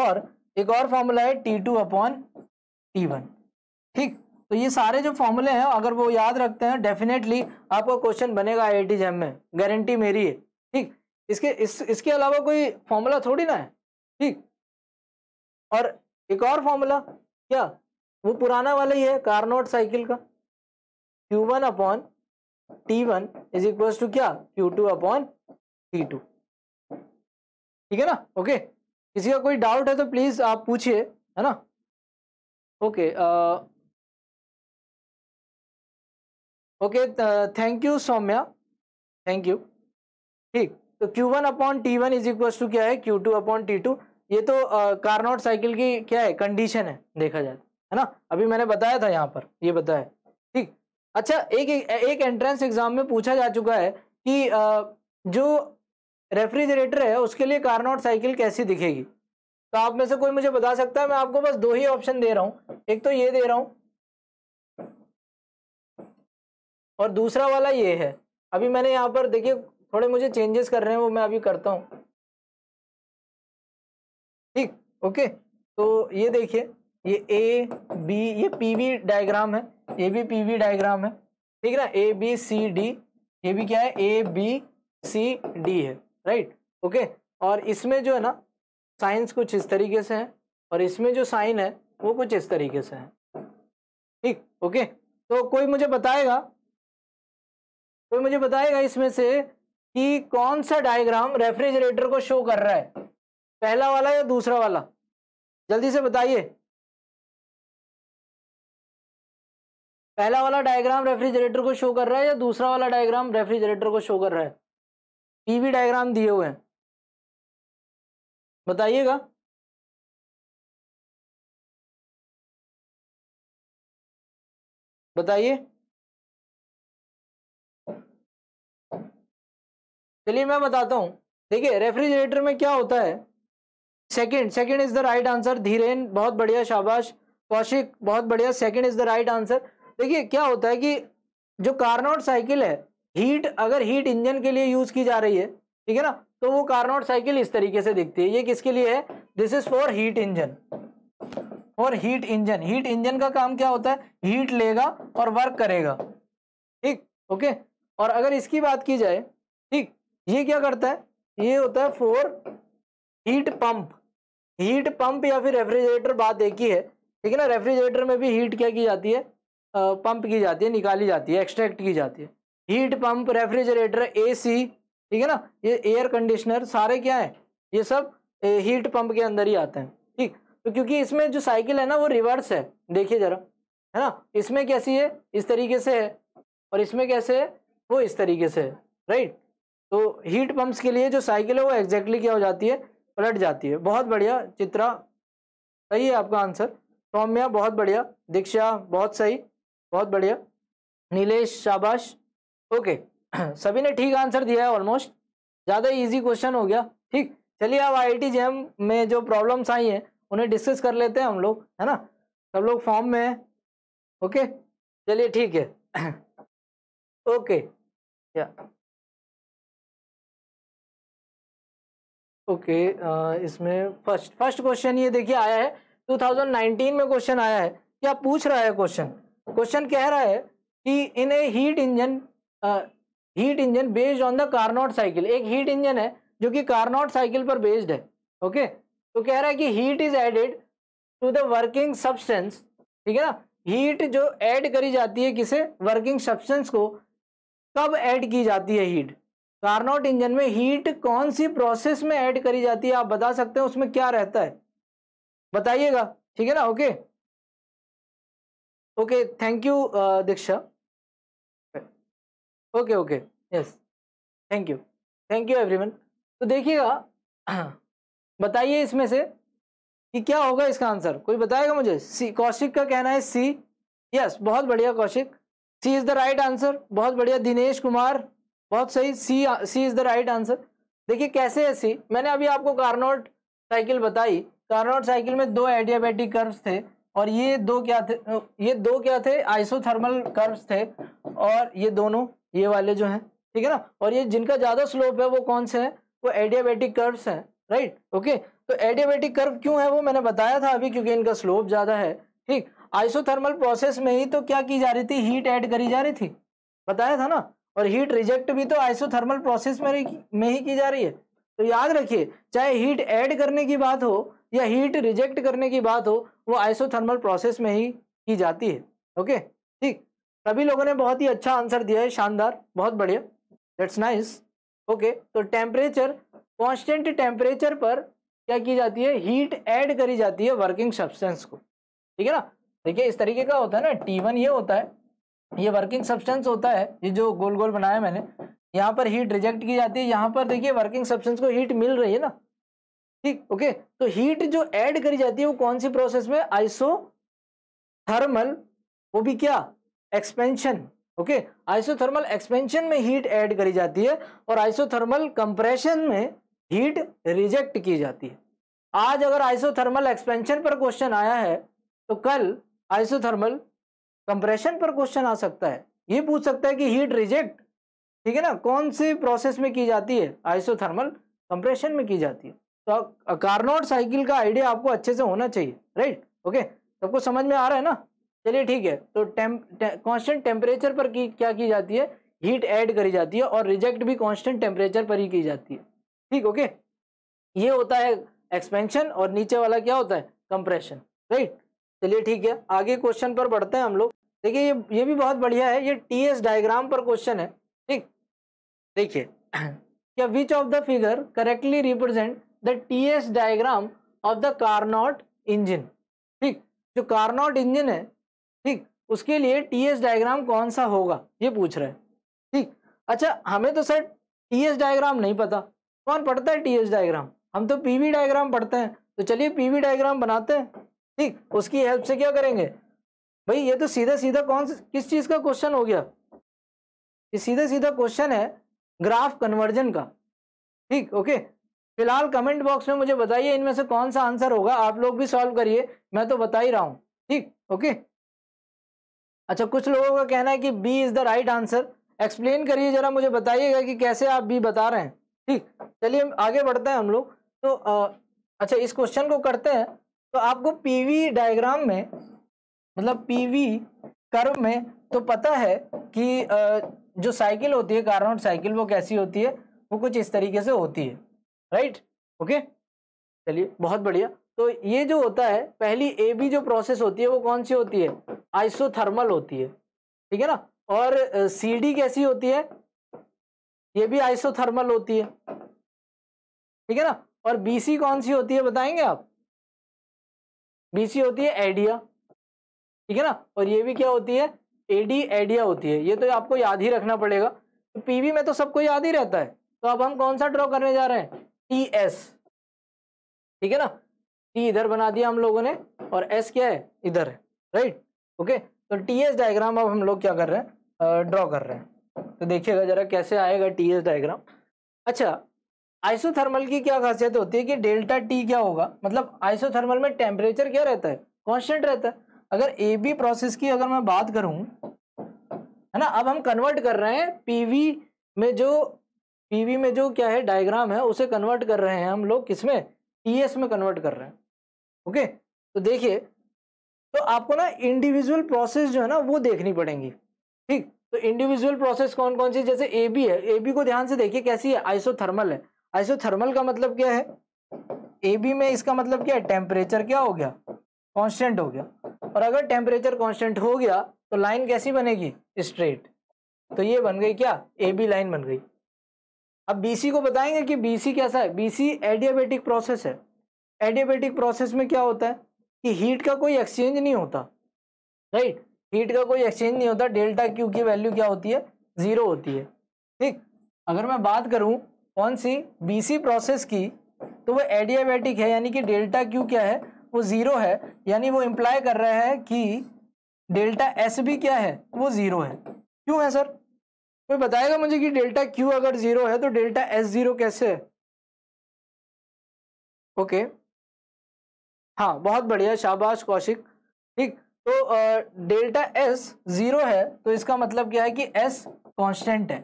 और एक और फॉर्मूला है T two upon T one ठीक तो ये सारे जो फॉर्मूले हैं अगर वो याद रखते हैं डेफिनेटली आपका क्वेश्चन बनेगा आई आई जैम में गारंटी मेरी है ठीक इसके इस इसके अलावा कोई फॉर्मूला थोड़ी ना है ठीक और एक और फॉर्मूला क्या वो पुराना वाला ही है कारनोट साइकिल का Q one upon T one is equal to क्या Q two upon T two ठीक है ना ओके किसी का कोई डाउट है तो प्लीज आप पूछिए है ना okay ah... Uh, okay thank you Saumya thank you ठीक तो Q one upon T one is equal to क्या है Q two upon T two ये तो uh, साइकिल की क्या है कंडीशन है देखा जाए तो, है ना अभी मैंने बताया था यहाँ पर ये बताया ठीक अच्छा एक एक एंट्रेंस एग्जाम में पूछा जा चुका है कि uh, जो रेफ्रिजरेटर है उसके लिए कार्नोट साइकिल कैसी दिखेगी तो आप में से कोई मुझे बता सकता है मैं आपको बस दो ही ऑप्शन दे रहा हूँ एक तो ये दे रहा हूँ और दूसरा वाला ये है अभी मैंने यहाँ पर देखिए थोड़े मुझे चेंजेस कर रहे हैं वो मैं अभी करता हूँ ठीक ओके तो ये देखिए ये ए बी ये पी वी डायग्राम है ये भी पी वी डायग्राम है ठीक है ना ए बी सी डी ये भी क्या है ए बी सी डी है राइट ओके और इसमें जो है ना साइंस कुछ इस तरीके से है और इसमें जो साइन है वो कुछ इस तरीके से है ठीक ओके तो कोई मुझे बताएगा कोई मुझे बताएगा इसमें से कि कौन सा डायग्राम रेफ्रिजरेटर को शो कर रहा है पहला वाला या दूसरा वाला जल्दी से बताइए पहला वाला डायग्राम रेफ्रिजरेटर को शो कर रहा है या दूसरा वाला डायग्राम रेफ्रिजरेटर को शो कर रहा है पीवी डायग्राम दिए हुए हैं बताइएगा बताइए चलिए मैं बताता हूँ देखिए रेफ्रिजरेटर में क्या होता है second second is the right answer Dhiren बहुत बढ़िया शाबाश कौशिक बहुत बढ़िया second is the right answer देखिए क्या होता है कि जो कार्नोट साइकिल है हीट अगर हीट इंजन के लिए यूज की जा रही है ठीक है ना तो वो कार्नोट साइकिल इस तरीके से दिखती है ये किसके लिए है this is for heat engine और हीट इंजन हीट इंजन का काम क्या होता है हीट लेगा और वर्क करेगा ठीक ओके और अगर इसकी बात की जाए ये क्या करता है ये होता है for heat pump heat pump या फिर रेफ्रिजरेटर बात एक ही है ठीक है ना रेफ्रिजरेटर में भी हीट क्या की जाती है पंप की जाती है निकाली जाती है एक्सट्रैक्ट की जाती है हीट पंप रेफ्रिजरेटर ए ठीक है ना ये एयर कंडीशनर सारे क्या है ये सब हीट पंप के अंदर ही आते हैं ठीक तो क्योंकि इसमें जो साइकिल है ना वो रिवर्स है देखिए जरा है ना इसमें कैसी है इस तरीके से है और इसमें कैसे है वो इस तरीके से है राइट तो हीट पंप्स के लिए जो साइकिल है वो एग्जैक्टली क्या हो जाती है पलट जाती है बहुत बढ़िया चित्रा सही है आपका आंसर सौम्या बहुत बढ़िया दीक्षा बहुत सही बहुत बढ़िया नीलेश शाबाश ओके (clears throat) सभी ने ठीक आंसर दिया है ऑलमोस्ट ज़्यादा इजी क्वेश्चन हो गया ठीक चलिए अब आई आई जैम में जो प्रॉब्लम्स आई हैं उन्हें डिस्कस कर लेते हैं हम लोग है ना सब लोग फॉर्म में हैं ओके चलिए ठीक है ओके (clears throat) या ओके इसमें फर्स्ट फर्स्ट क्वेश्चन ये देखिए आया है 2019 में क्वेश्चन आया है क्या पूछ रहा है क्वेश्चन क्वेश्चन कह रहा है कि in a heat engine heat engine based on the Carnot cycle एक हीट इंजन है जो कि कार्नॉट साइकिल पर बेस्ड है ओके तो कह रहा है कि heat is added to the working substance ठीक है ना हीट जो ऐड करी जाती है किसे वर्किंग सब्सटेंस को कब ऐड की जाती है हीट कार्नोट इंजन में हीट कौन सी प्रोसेस में ऐड करी जाती है आप बता सकते हैं उसमें क्या रहता है बताइएगा ठीक है ना okay okay thank you Diksha okay okay yes thank you thank you everyone तो देखिएगा बताइए इसमें से कि क्या होगा इसका आंसर कोई बताएगा मुझे सी कौशिक का कहना है सी यस बहुत बढ़िया Kaushik C is the right answer बहुत बढ़िया दिनेश कुमार बहुत सही C C is the right answer देखिए कैसे है सी मैंने अभी आपको कार्नोट साइकिल बताई कार्नोट साइकिल में दो एडियाबेटिक कर्व्स थे और ये दो क्या थे ये दो क्या थे आइसोथर्मल कर्व्स थे और ये दोनों ये वाले जो हैं ठीक है ना और ये जिनका ज़्यादा स्लोप है वो कौन से हैं वो एडियाबेटिक कर्व्स हैं राइट ओके तो एडियाबेटिक कर्व क्यों है वो मैंने बताया था अभी क्योंकि इनका स्लोप ज़्यादा है ठीक आइसोथर्मल प्रोसेस में ही तो क्या की जा रही थी हीट ऐड करी जा रही थी बताया था ना और हीट रिजेक्ट भी तो आइसोथर्मल प्रोसेस में में ही की जा रही है तो याद रखिए चाहे हीट ऐड करने की बात हो या हीट रिजेक्ट करने की बात हो वो आइसोथर्मल प्रोसेस में ही की जाती है ओके ठीक सभी लोगों ने बहुत ही अच्छा आंसर दिया है शानदार बहुत बढ़िया दैट्स नाइस ओके तो टेम्परेचर कॉन्स्टेंट टेम्परेचर पर क्या की जाती है हीट ऐड करी जाती है वर्किंग सब्सटेंस को ठीक है ना देखिए इस तरीके का होता है ना टी वन ये होता है ये वर्किंग सब्सटेंस होता है ये जो गोल गोल बनाया मैंने यहाँ पर हीट रिजेक्ट की जाती है यहाँ पर देखिए वर्किंग सब्सटेंस को हीट मिल रही है ना ठीक ओके तो हीट जो ऐड करी जाती है वो कौन सी प्रोसेस में आइसो थर्मल वो भी क्या एक्सपेंशन ओके आइसोथर्मल एक्सपेंशन में हीट ऐड करी जाती है और आइसोथर्मल कंप्रेशन में हीट रिजेक्ट की जाती है आज अगर आइसो थर्मल एक्सपेंशन पर क्वेश्चन आया है तो कल आइसोथर्मल कंप्रेशन पर क्वेश्चन आ सकता है ये पूछ सकता है कि हीट रिजेक्ट ठीक है ना कौन सी प्रोसेस में की जाती है आइसोथर्मल कंप्रेशन में की जाती है तो कार्नोट साइकिल का आइडिया आपको अच्छे से होना चाहिए राइट ओके सबको समझ में आ रहा है ना चलिए ठीक है तो कॉन्स्टेंट टेम्परेचर पर की क्या की जाती है हीट ऐड करी जाती है और रिजेक्ट भी कॉन्स्टेंट टेम्परेचर पर ही की जाती है ठीक ओके ये होता है एक्सपेंशन और नीचे वाला क्या होता है कंप्रेशन राइट चलिए ठीक है आगे क्वेश्चन पर बढ़ते हैं हम लोग देखिए ये ये भी बहुत बढ़िया है ये टी एस डायग्राम पर क्वेश्चन है ठीक देखिए (clears throat) क्या which of the figure correctly represent the T S diagram of the Carnot engine ठीक जो कारनॉट इंजन है ठीक उसके लिए टी एस डायग्राम कौन सा होगा ये पूछ रहे हैं ठीक अच्छा हमें तो सर टी एस डायग्राम नहीं पता कौन पढ़ता है टी एस डायग्राम हम तो पी वी डायग्राम पढ़ते हैं तो चलिए पी वी डायग्राम बनाते हैं ठीक उसकी हेल्प से क्या करेंगे भाई ये तो सीधा सीधा कौन किस चीज का क्वेश्चन हो गया ये सीधा सीधा क्वेश्चन है ग्राफ कन्वर्जन का ठीक ओके फिलहाल कमेंट बॉक्स में मुझे बताइए इनमें से कौन सा आंसर होगा आप लोग भी सॉल्व करिए मैं तो बता ही रहा हूँ ठीक ओके अच्छा कुछ लोगों का कहना है कि B is the right answer explain करिए जरा मुझे बताइएगा कि कैसे आप बी बता रहे हैं ठीक चलिए आगे बढ़ते हैं हम लोग तो आ, अच्छा इस क्वेश्चन को करते हैं तो आपको पीवी डायग्राम में मतलब पीवी कर्व में तो पता है कि जो साइकिल होती है कार्नोट साइकिल वो कैसी होती है वो कुछ इस तरीके से होती है राइट ओके चलिए बहुत बढ़िया तो ये जो होता है पहली ए बी जो प्रोसेस होती है वो कौन सी होती है आइसोथर्मल होती है ठीक है ना और सी डी कैसी होती है ये भी आइसोथर्मल होती है ठीक है ना और बी सी कौन सी होती है बताएंगे आप बी सी होती है एडिया ठीक है ना और ये भी क्या होती है एडी एडिया होती है ये तो आपको याद ही रखना पड़ेगा तो पीवी में तो सबको याद ही रहता है तो अब हम कौन सा ड्रॉ करने जा रहे हैं टी एस ठीक है ना टी इधर बना दिया हम लोगों ने और एस क्या है इधर है राइट ओके तो टी एस डायग्राम अब हम लोग क्या कर रहे हैं ड्रॉ कर रहे हैं तो देखिएगा जरा कैसे आएगा टी एस डायग्राम अच्छा आइसोथर्मल की क्या खासियत होती है कि डेल्टा टी क्या होगा मतलब आइसोथर्मल में टेम्परेचर क्या रहता है कॉन्स्टेंट रहता है अगर ए बी प्रोसेस की अगर मैं बात करूं है ना अब हम कन्वर्ट कर रहे हैं पीवी में जो पीवी में जो क्या है डायग्राम है उसे कन्वर्ट कर रहे हैं हम लोग किसमें टीएस में कन्वर्ट कर रहे हैं ओके तो देखिए तो आपको ना इंडिविजुअल प्रोसेस जो है ना वो देखनी पड़ेंगी ठीक तो इंडिविजुअल प्रोसेस कौन कौन सी जैसे ए बी है ए बी को ध्यान से देखिए कैसी है आइसोथर्मल है आइसोथर्मल का मतलब क्या है ए बी में इसका मतलब क्या है टेम्परेचर क्या हो गया कांस्टेंट हो गया और अगर टेम्परेचर कांस्टेंट हो गया तो लाइन कैसी बनेगी स्ट्रेट तो ये बन गई क्या ए बी लाइन बन गई अब सी को बताएंगे कि सी कैसा है बी सी एडियाबेटिक प्रोसेस है एडियाबेटिक प्रोसेस में क्या होता है कि हीट का कोई एक्सचेंज नहीं होता राइट हीट का कोई एक्सचेंज नहीं होता डेल्टा क्यू की वैल्यू क्या होती है ज़ीरो होती है ठीक अगर मैं बात करूं कौन सी बीसी प्रोसेस की तो वो एडियाबेटिक है यानी कि डेल्टा क्यू क्या है वो ज़ीरो है यानी वो इम्प्लाई कर रहा है कि डेल्टा एस भी क्या है वो ज़ीरो है क्यों है सर कोई बताएगा मुझे कि डेल्टा क्यू अगर ज़ीरो है तो डेल्टा एस ज़ीरो कैसे है ओके okay. हाँ बहुत बढ़िया शाबाश कौशिक ठीक तो डेल्टा एस ज़ीरो है तो इसका मतलब क्या है कि एस कांस्टेंट है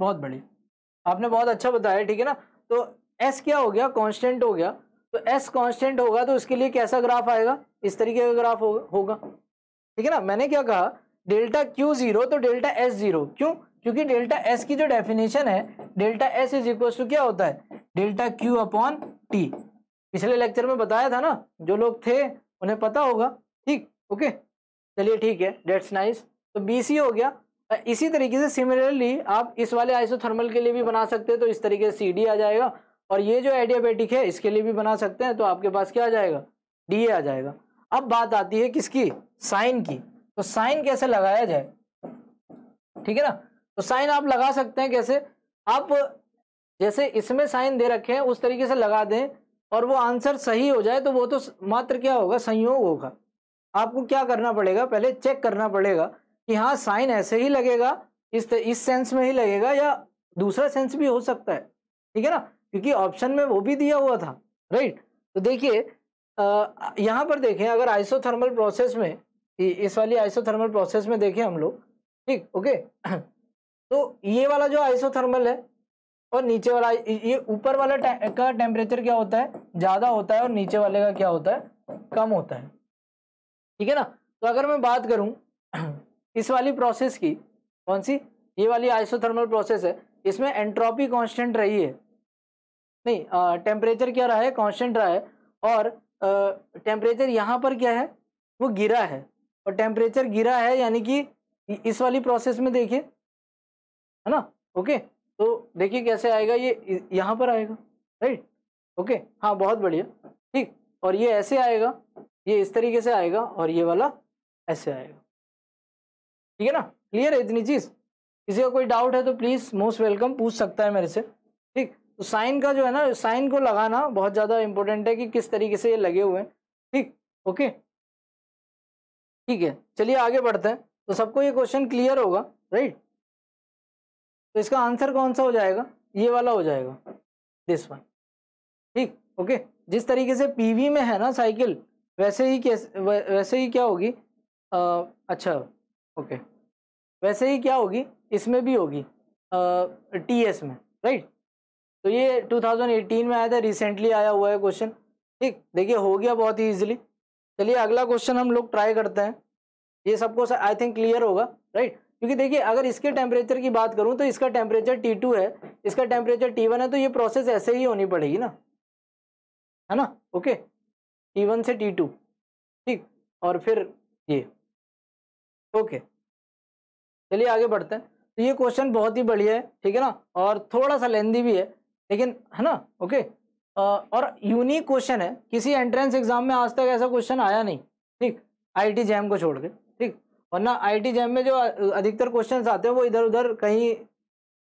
बहुत बढ़िया आपने बहुत अच्छा बताया ठीक है ना तो एस क्या हो गया कांस्टेंट हो गया तो एस कांस्टेंट होगा तो उसके लिए कैसा ग्राफ आएगा इस तरीके का ग्राफ होगा ठीक है ना मैंने क्या कहा डेल्टा क्यू जीरो तो डेल्टा एस जीरो क्यों क्योंकि डेल्टा एस की जो डेफिनेशन है delta S is equal to क्या होता है डेल्टा क्यू अपॉन टी पिछले लेक्चर में बताया था ना जो लोग थे उन्हें पता होगा ठीक ओके चलिए ठीक है डेट्स नाइस तो बी सी हो गया इसी तरीके से सिमिलरली आप इस वाले आइसोथर्मल के लिए भी बना सकते हैं तो इस तरीके से सी डी आ जाएगा और ये जो एडियाबेटिक है इसके लिए भी बना सकते हैं तो आपके पास क्या आ जाएगा डी आ जाएगा अब बात आती है किसकी साइन की तो साइन कैसे लगाया जाए ठीक है ना तो साइन आप लगा सकते हैं कैसे आप जैसे इसमें साइन दे रखे हैं उस तरीके से लगा दें और वो आंसर सही हो जाए तो वो तो मात्र क्या होगा संयोग होगा आपको क्या करना पड़ेगा पहले चेक करना पड़ेगा कि हाँ साइन ऐसे ही लगेगा इस इस सेंस में ही लगेगा या दूसरा सेंस भी हो सकता है ठीक है ना क्योंकि ऑप्शन में वो भी दिया हुआ था राइट तो देखिए यहाँ पर देखें अगर आइसोथर्मल प्रोसेस में इस वाली आइसोथर्मल प्रोसेस में देखें हम लोग ठीक ओके (clears throat) तो ये वाला जो आइसोथर्मल है और नीचे वाला ये ऊपर वाला टे, का टेम्परेचर क्या होता है ज़्यादा होता है और नीचे वाले का क्या होता है कम होता है ठीक है ना तो अगर मैं बात करूँ (clears throat) इस वाली प्रोसेस की कौन सी ये वाली आइसोथर्मल प्रोसेस है इसमें एंट्रोपी कांस्टेंट रही है नहीं टेम्परेचर क्या रहा है कांस्टेंट रहा है और टेम्परेचर यहाँ पर क्या है वो गिरा है और टेम्परेचर गिरा है यानी कि इस वाली प्रोसेस में देखिए है ना ओके तो देखिए कैसे आएगा ये यहाँ पर आएगा राइट ओके हाँ बहुत बढ़िया ठीक और ये ऐसे आएगा ये इस तरीके से आएगा और ये वाला ऐसे आएगा ठीक है ना क्लियर है इतनी चीज़ किसी का कोई डाउट है तो प्लीज़ मोस्ट वेलकम पूछ सकता है मेरे से ठीक तो साइन का जो है ना साइन को लगाना बहुत ज़्यादा इम्पोर्टेंट है कि किस तरीके से ये लगे हुए हैं ठीक ओके ठीक है चलिए आगे बढ़ते हैं तो सबको ये क्वेश्चन क्लियर होगा राइट तो इसका आंसर कौन सा हो जाएगा ये वाला हो जाएगा दिस वन ठीक ओके जिस तरीके से पीवी में है ना साइकिल वैसे ही कैसे वैसे ही क्या होगी आ, अच्छा ओके वैसे ही क्या होगी इसमें भी होगी टी एस में राइट तो ये 2018 में आया था रिसेंटली आया हुआ है क्वेश्चन ठीक देखिए हो गया बहुत ही ईजिली चलिए अगला क्वेश्चन हम लोग ट्राई करते हैं ये सबको आई थिंक क्लियर होगा राइट क्योंकि देखिए अगर इसके टेम्परेचर की बात करूँ तो इसका टेम्परेचर टी टू है इसका टेम्परेचर टी वन है तो ये प्रोसेस ऐसे ही होनी पड़ेगी ना है ना ओके टी वन से टी टू ठीक और फिर ये ओके चलिए आगे बढ़ते हैं तो ये क्वेश्चन बहुत ही बढ़िया है ठीक है ना और थोड़ा सा लेंदी भी है लेकिन है ना ओके और यूनिक क्वेश्चन है किसी एंट्रेंस एग्जाम में आज तक ऐसा क्वेश्चन आया नहीं ठीक आईटी जैम को छोड़ के ठीक वरना आईटी जैम में जो अधिकतर क्वेश्चन आते हैं वो इधर उधर कहीं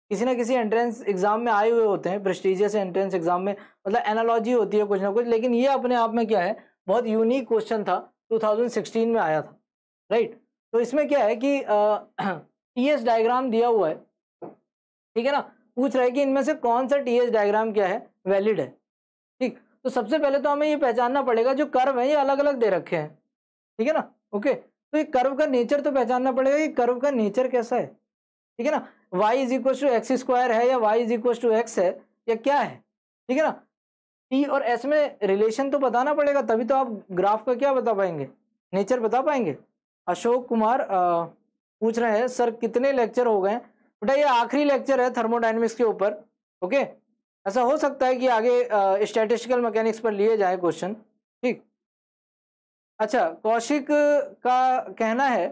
किसी ना किसी एंट्रेंस एग्जाम में आए हुए होते हैं प्रेस्टिजियस एंट्रेंस एग्जाम में मतलब एनालॉजी होती है कुछ ना कुछ लेकिन ये अपने आप में क्या है बहुत यूनिक क्वेश्चन था 2016 में आया था राइट तो इसमें क्या है कि टी एस डायग्राम दिया हुआ है ठीक है ना पूछ रहा है कि इनमें से कौन सा टी एच डायग्राम क्या है वैलिड है ठीक तो सबसे पहले तो हमें ये पहचानना पड़ेगा जो कर्व है ये अलग अलग दे रखे हैं ठीक है ना ओके तो ये कर्व का नेचर तो पहचानना पड़ेगा कि कर्व का नेचर कैसा है ठीक है ना Y is equal to X square है या Y is equal to X है या क्या है ठीक है ना टी और एस में रिलेशन तो बताना पड़ेगा तभी तो आप ग्राफ का क्या बता पाएंगे नेचर बता पाएंगे अशोक कुमार आ, पूछ रहे हैं सर कितने लेक्चर हो गए बेटा ये आखिरी लेक्चर है थर्मोडाइनमिक्स के ऊपर ओके ऐसा हो सकता है कि आगे स्टैटिस्टिकल मैकेनिक्स पर लिए जाए क्वेश्चन ठीक अच्छा कौशिक का कहना है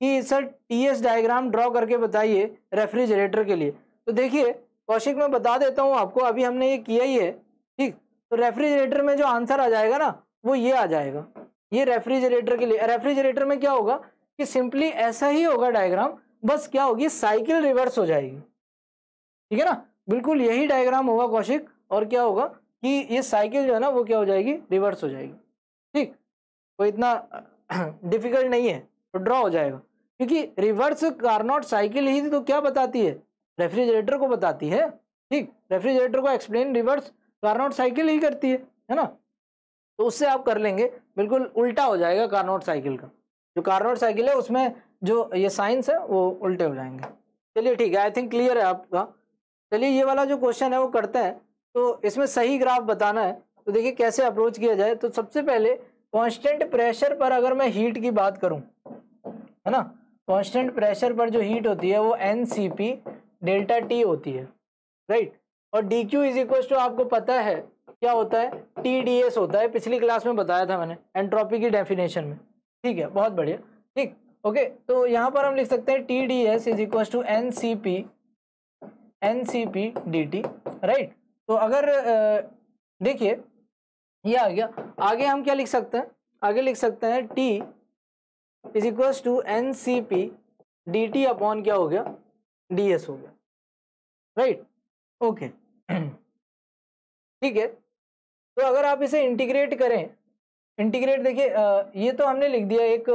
कि सर टीएस डायग्राम ड्रॉ करके बताइए रेफ्रिजरेटर के लिए तो देखिए कौशिक मैं बता देता हूँ आपको अभी हमने ये किया ही है ठीक तो रेफ्रिजरेटर में जो आंसर आ जाएगा ना वो ये आ जाएगा ये रेफ्रिजरेटर के लिए रेफ्रिजरेटर में क्या होगा कि सिंपली ऐसा ही होगा डायग्राम बस क्या होगी साइकिल रिवर्स हो जाएगी ठीक है ना बिल्कुल यही डायग्राम होगा कौशिक और क्या होगा कि ये साइकिल जो है ना वो क्या हो जाएगी रिवर्स हो जाएगी ठीक कोई तो इतना (clears throat) डिफिकल्ट नहीं है तो ड्रॉ हो जाएगा क्योंकि रिवर्स नॉट साइकिल ही थी तो क्या बताती है रेफ्रिजरेटर को बताती है ठीक रेफ्रिजरेटर को explain reverse Carnot cycle ही करती है है ना तो उससे आप कर लेंगे बिल्कुल उल्टा हो जाएगा नॉट साइकिल का जो कार्नोट साइकिल है उसमें जो ये साइंस है वो उल्टे हो जाएंगे चलिए ठीक है आई थिंक क्लियर है आपका चलिए ये वाला जो क्वेश्चन है वो करते हैं तो इसमें सही ग्राफ बताना है तो देखिए कैसे अप्रोच किया जाए तो सबसे पहले कांस्टेंट प्रेशर पर अगर मैं हीट की बात करूं है ना कांस्टेंट प्रेशर पर जो हीट होती है वो N C P delta T होती है राइट और D Q is equal to आपको पता है क्या होता है टी डी एस होता है पिछली क्लास में बताया था मैंने एंट्रोपी की डेफिनेशन में ठीक है बहुत बढ़िया ठीक ओके तो यहाँ पर हम लिख सकते हैं T D S is equal to N C P N C P D T right तो अगर देखिए ये आ गया आगे हम क्या लिख सकते हैं आगे लिख सकते हैं T is equal to N C P D T upon क्या हो गया डी एस हो गया राइट ओके (clears throat) ठीक है तो अगर आप इसे इंटीग्रेट करें इंटीग्रेट देखिए ये तो हमने लिख दिया एक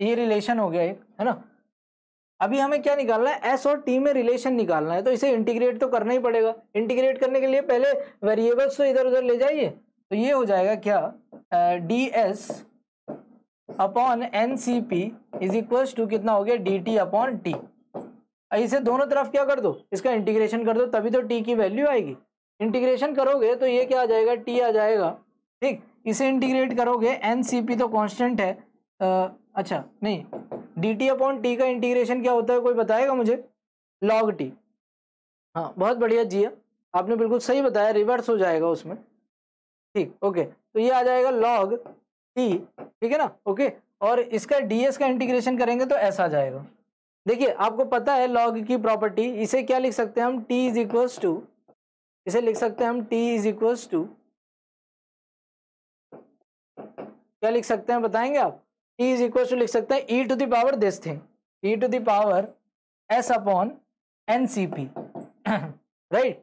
ये रिलेशन e हो गया एक है ना अभी हमें क्या निकालना है एस और टी में रिलेशन निकालना है तो इसे इंटीग्रेट तो करना ही पड़ेगा इंटीग्रेट करने के लिए पहले वेरिएबल्स तो इधर उधर ले जाइए तो ये हो जाएगा क्या D S upon N C P is equal to कितना हो गया डी टी अपॉन टी इसे दोनों तरफ क्या कर दो इसका इंटीग्रेशन कर दो तभी तो टी की वैल्यू आएगी इंटीग्रेशन करोगे तो ये क्या आ जाएगा टी आ जाएगा ठीक इसे इंटीग्रेट करोगे एन सी पी तो कॉन्स्टेंट है आ, अच्छा नहीं डी टी अपॉन टी का इंटीग्रेशन क्या होता है कोई बताएगा मुझे लॉग टी हाँ बहुत बढ़िया जी आपने बिल्कुल सही बताया रिवर्स हो जाएगा उसमें ठीक ओके तो ये आ जाएगा लॉग टी ठीक है ना ओके और इसका डीएस का इंटीग्रेशन करेंगे तो ऐसा आ जाएगा देखिए आपको पता है लॉग की प्रॉपर्टी इसे क्या लिख सकते हैं हम टी इज इक्वल्स टू इसे लिख सकते हैं हम टी इज इक्वल्स टू क्या लिख सकते हैं बताएंगे आप टी इज इक्वल टू लिख सकते हैं E to the power this thing E to the power S upon N C P right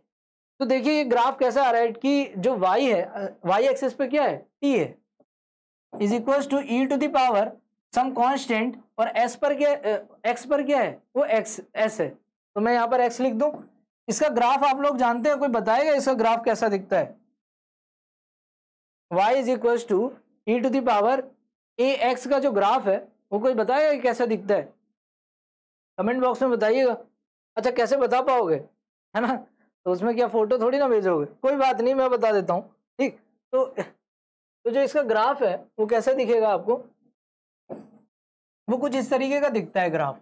तो देखिए ये ग्राफ कैसा आ रहा है कि जो y है y एक्सेस पे क्या है t है is equal to E to the power some constant और s पर क्या x पर क्या है वो x s है तो मैं यहाँ पर x लिख दू इसका ग्राफ आप लोग जानते हैं कोई बताएगा इसका ग्राफ कैसा दिखता है y is equal to E to power A X का जो ग्राफ है वो कोई बताएगा कि कैसे दिखता है कमेंट बॉक्स में बताइएगा अच्छा कैसे बता पाओगे है ना तो उसमें क्या फ़ोटो थोड़ी ना भेजोगे कोई बात नहीं मैं बता देता हूँ ठीक तो तो जो इसका ग्राफ है वो कैसे दिखेगा आपको वो कुछ इस तरीके का दिखता है ग्राफ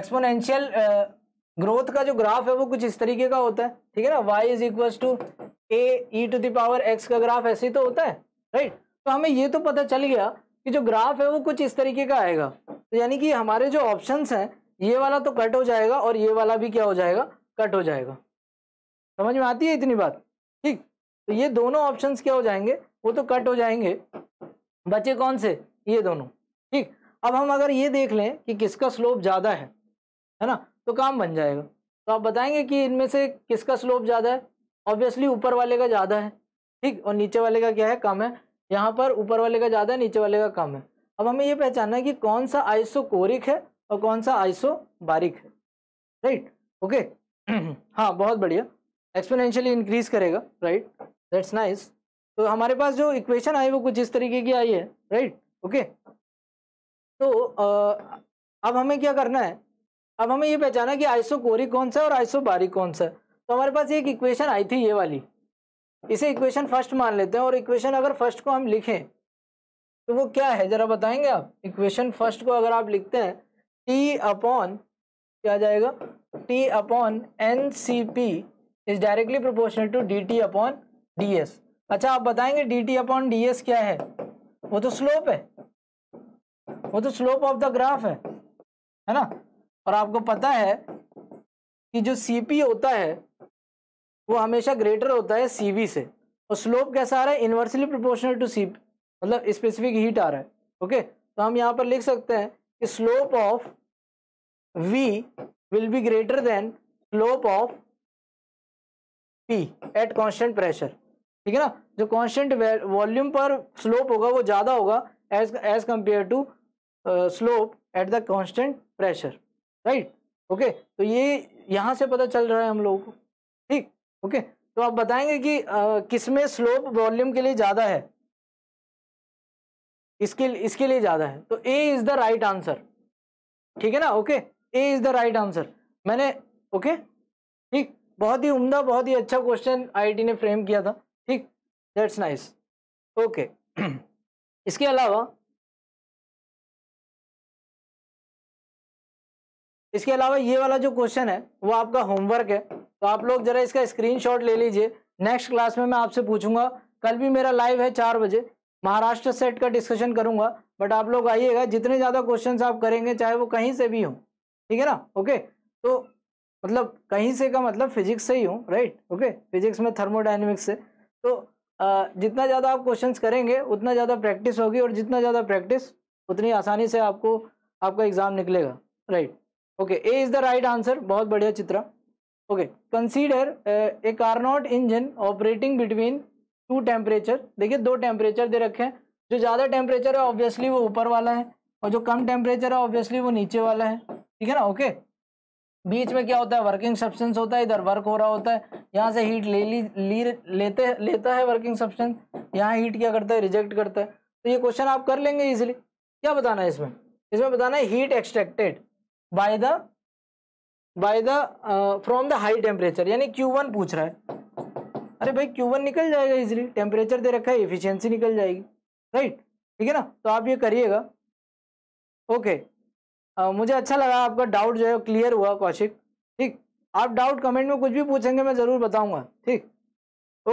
एक्सपोनेंशियल ग्रोथ का जो ग्राफ है वो कुछ इस तरीके का होता है ठीक है ना Y is equal to A E to the power X का ग्राफ ऐसे ही तो होता है राइट तो हमें ये तो पता चल गया कि जो ग्राफ है वो कुछ इस तरीके का आएगा तो यानी कि हमारे जो ऑप्शन हैं ये वाला तो कट हो जाएगा और ये वाला भी क्या हो जाएगा कट हो जाएगा समझ में आती है इतनी बात ठीक तो ये दोनों ऑप्शन क्या हो जाएंगे वो तो कट हो जाएंगे बचे कौन से ये दोनों ठीक अब हम अगर ये देख लें कि किसका स्लोप ज़्यादा है है ना तो काम बन जाएगा तो आप बताएंगे कि इनमें से किसका स्लोप ज़्यादा है ऑब्वियसली ऊपर वाले का ज़्यादा है ठीक और नीचे वाले का क्या है कम है यहाँ पर ऊपर वाले का ज़्यादा है नीचे वाले का कम है अब हमें ये पहचानना है कि कौन सा आइसोकोरिक है और कौन सा बारिक है राइट ओके (clears throat) हाँ बहुत बढ़िया एक्सपोनेंशियली इंक्रीज करेगा राइट दैट्स नाइस तो हमारे पास जो इक्वेशन आई वो कुछ इस तरीके की आई है राइट ओके तो आ, अब हमें क्या करना है अब हमें ये पहचाना कि आइसोकोरिक कौन सा है और आइसोबारिक कौन सा है तो हमारे पास एक इक्वेशन आई थी ये वाली इसे इक्वेशन फर्स्ट मान लेते हैं और इक्वेशन अगर फर्स्ट को हम लिखें तो वो क्या है जरा बताएंगे आप इक्वेशन फर्स्ट को अगर आप लिखते हैं टी अपॉन क्या जाएगा T upon N C P is directly proportional to D T upon D S अच्छा आप बताएंगे D T upon D S क्या है वो तो स्लोप है वो तो स्लोप ऑफ द ग्राफ है है ना और आपको पता है कि जो सी पी होता है वो हमेशा ग्रेटर होता है सी से और स्लोप कैसा आ रहा है इन्वर्सली प्रोपोर्शनल टू सी मतलब स्पेसिफिक हीट आ रहा है ओके तो हम यहाँ पर लिख सकते हैं कि slope of V will be greater than slope of P at constant pressure ठीक है ना जो कांस्टेंट वॉल्यूम पर स्लोप होगा वो ज़्यादा होगा as as compare to slope at the constant pressure right okay तो ये यहाँ से पता चल रहा है हम लोगों को ठीक ओके तो आप बताएंगे कि किसमें स्लोप वॉल्यूम के लिए ज़्यादा है इसके इसके लिए ज़्यादा है तो A is the right answer ठीक है ना okay A is the right answer मैंने ओके ठीक बहुत ही उम्दा बहुत ही अच्छा क्वेश्चन आईआईटी ने फ्रेम किया था ठीक दैट्स नाइस ओके (clears throat) इसके अलावा इसके अलावा ये वाला जो क्वेश्चन है वो आपका होमवर्क है तो आप लोग जरा इसका स्क्रीनशॉट ले लीजिए नेक्स्ट क्लास में मैं आपसे पूछूंगा कल भी मेरा लाइव है चार बजे महाराष्ट्र सेट का डिस्कशन करूंगा बट आप लोग आइएगा जितने ज़्यादा क्वेश्चन आप करेंगे चाहे वो कहीं से भी हों ठीक है ना ओके तो मतलब कहीं से का मतलब फिजिक्स से ही हूँ राइट ओके फिजिक्स में थर्मोडाइनमिक्स से तो जितना ज़्यादा आप क्वेश्चंस करेंगे उतना ज़्यादा प्रैक्टिस होगी और जितना ज़्यादा प्रैक्टिस उतनी आसानी से आपको आपका एग्ज़ाम निकलेगा right okay A is the right answer बहुत बढ़िया Chitra okay consider a Carnot engine operating between two temperature देखिए दो टेम्परेचर दे रखे हैं जो ज़्यादा टेम्परेचर है ऑब्वियसली वो ऊपर वाला है और जो कम टेम्परेचर है ऑब्वियसली वो नीचे वाला है ठीक है ना ओके बीच में क्या होता है वर्किंग सब्सटेंस होता है इधर वर्क हो रहा होता है यहाँ से हीट ले ली ली लेते लेता है वर्किंग सब्सटेंस यहाँ हीट क्या करता है रिजेक्ट करता है तो ये क्वेश्चन आप कर लेंगे इजिली क्या बताना है इसमें इसमें बताना है heat extracted by the by the from the high temperature यानी Q1 पूछ रहा है अरे भाई Q1 निकल जाएगा इजिली टेम्परेचर दे रखा है एफिशिएंसी निकल जाएगी राइट right? ठीक है ना तो आप ये करिएगा ओके okay. uh, मुझे अच्छा लगा आपका डाउट जो है क्लियर हुआ कौशिक ठीक आप डाउट कमेंट में कुछ भी पूछेंगे मैं ज़रूर बताऊंगा ठीक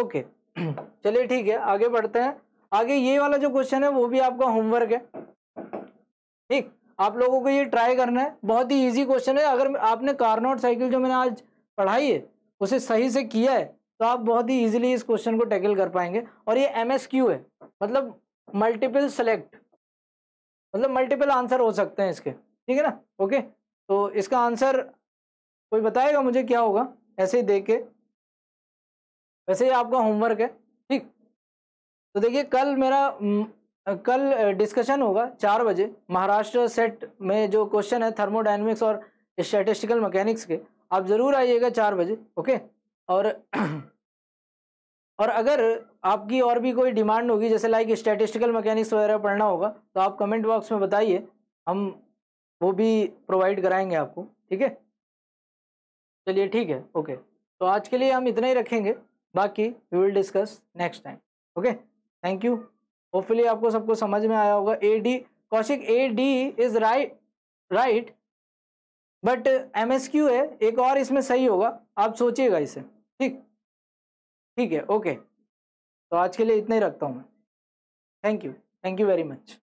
ओके (clears throat) चलिए ठीक है आगे बढ़ते हैं आगे ये वाला जो क्वेश्चन है वो भी आपका होमवर्क है ठीक आप लोगों को ये ट्राई करना है बहुत ही इजी क्वेश्चन है अगर आपने कारनोट साइकिल जो मैंने आज पढ़ाई है उसे सही से किया है तो आप बहुत ही इजीली इस क्वेश्चन को टैकल कर पाएंगे और ये एम है मतलब मल्टीपल सेलेक्ट मतलब मल्टीपल आंसर हो सकते हैं इसके ठीक है ना ओके तो इसका आंसर कोई बताएगा मुझे क्या होगा ऐसे ही देख के वैसे ही आपका होमवर्क है ठीक तो देखिए कल मेरा हम्म, कल डिस्कशन होगा चार बजे महाराष्ट्र सेट में जो क्वेश्चन है थर्मोडाइनमिक्स और स्टैटिस्टिकल मैकेनिक्स के आप ज़रूर आइएगा चार बजे ओके और (clears throat) और अगर आपकी और भी कोई डिमांड होगी जैसे लाइक स्टैटिस्टिकल मैकेनिक्स वगैरह पढ़ना होगा तो आप कमेंट बॉक्स में बताइए हम वो भी प्रोवाइड कराएंगे आपको ठीक है चलिए ठीक है ओके तो आज के लिए हम इतना ही रखेंगे बाकी we will discuss next time okay thank you hopefully आपको सबको समझ में आया होगा A D Kaushik A D is right right but M S Q है एक और इसमें सही होगा आप सोचिएगा इसे ठीक ठीक है ओके तो आज के लिए इतना ही रखता हूँ मैं thank you thank you very much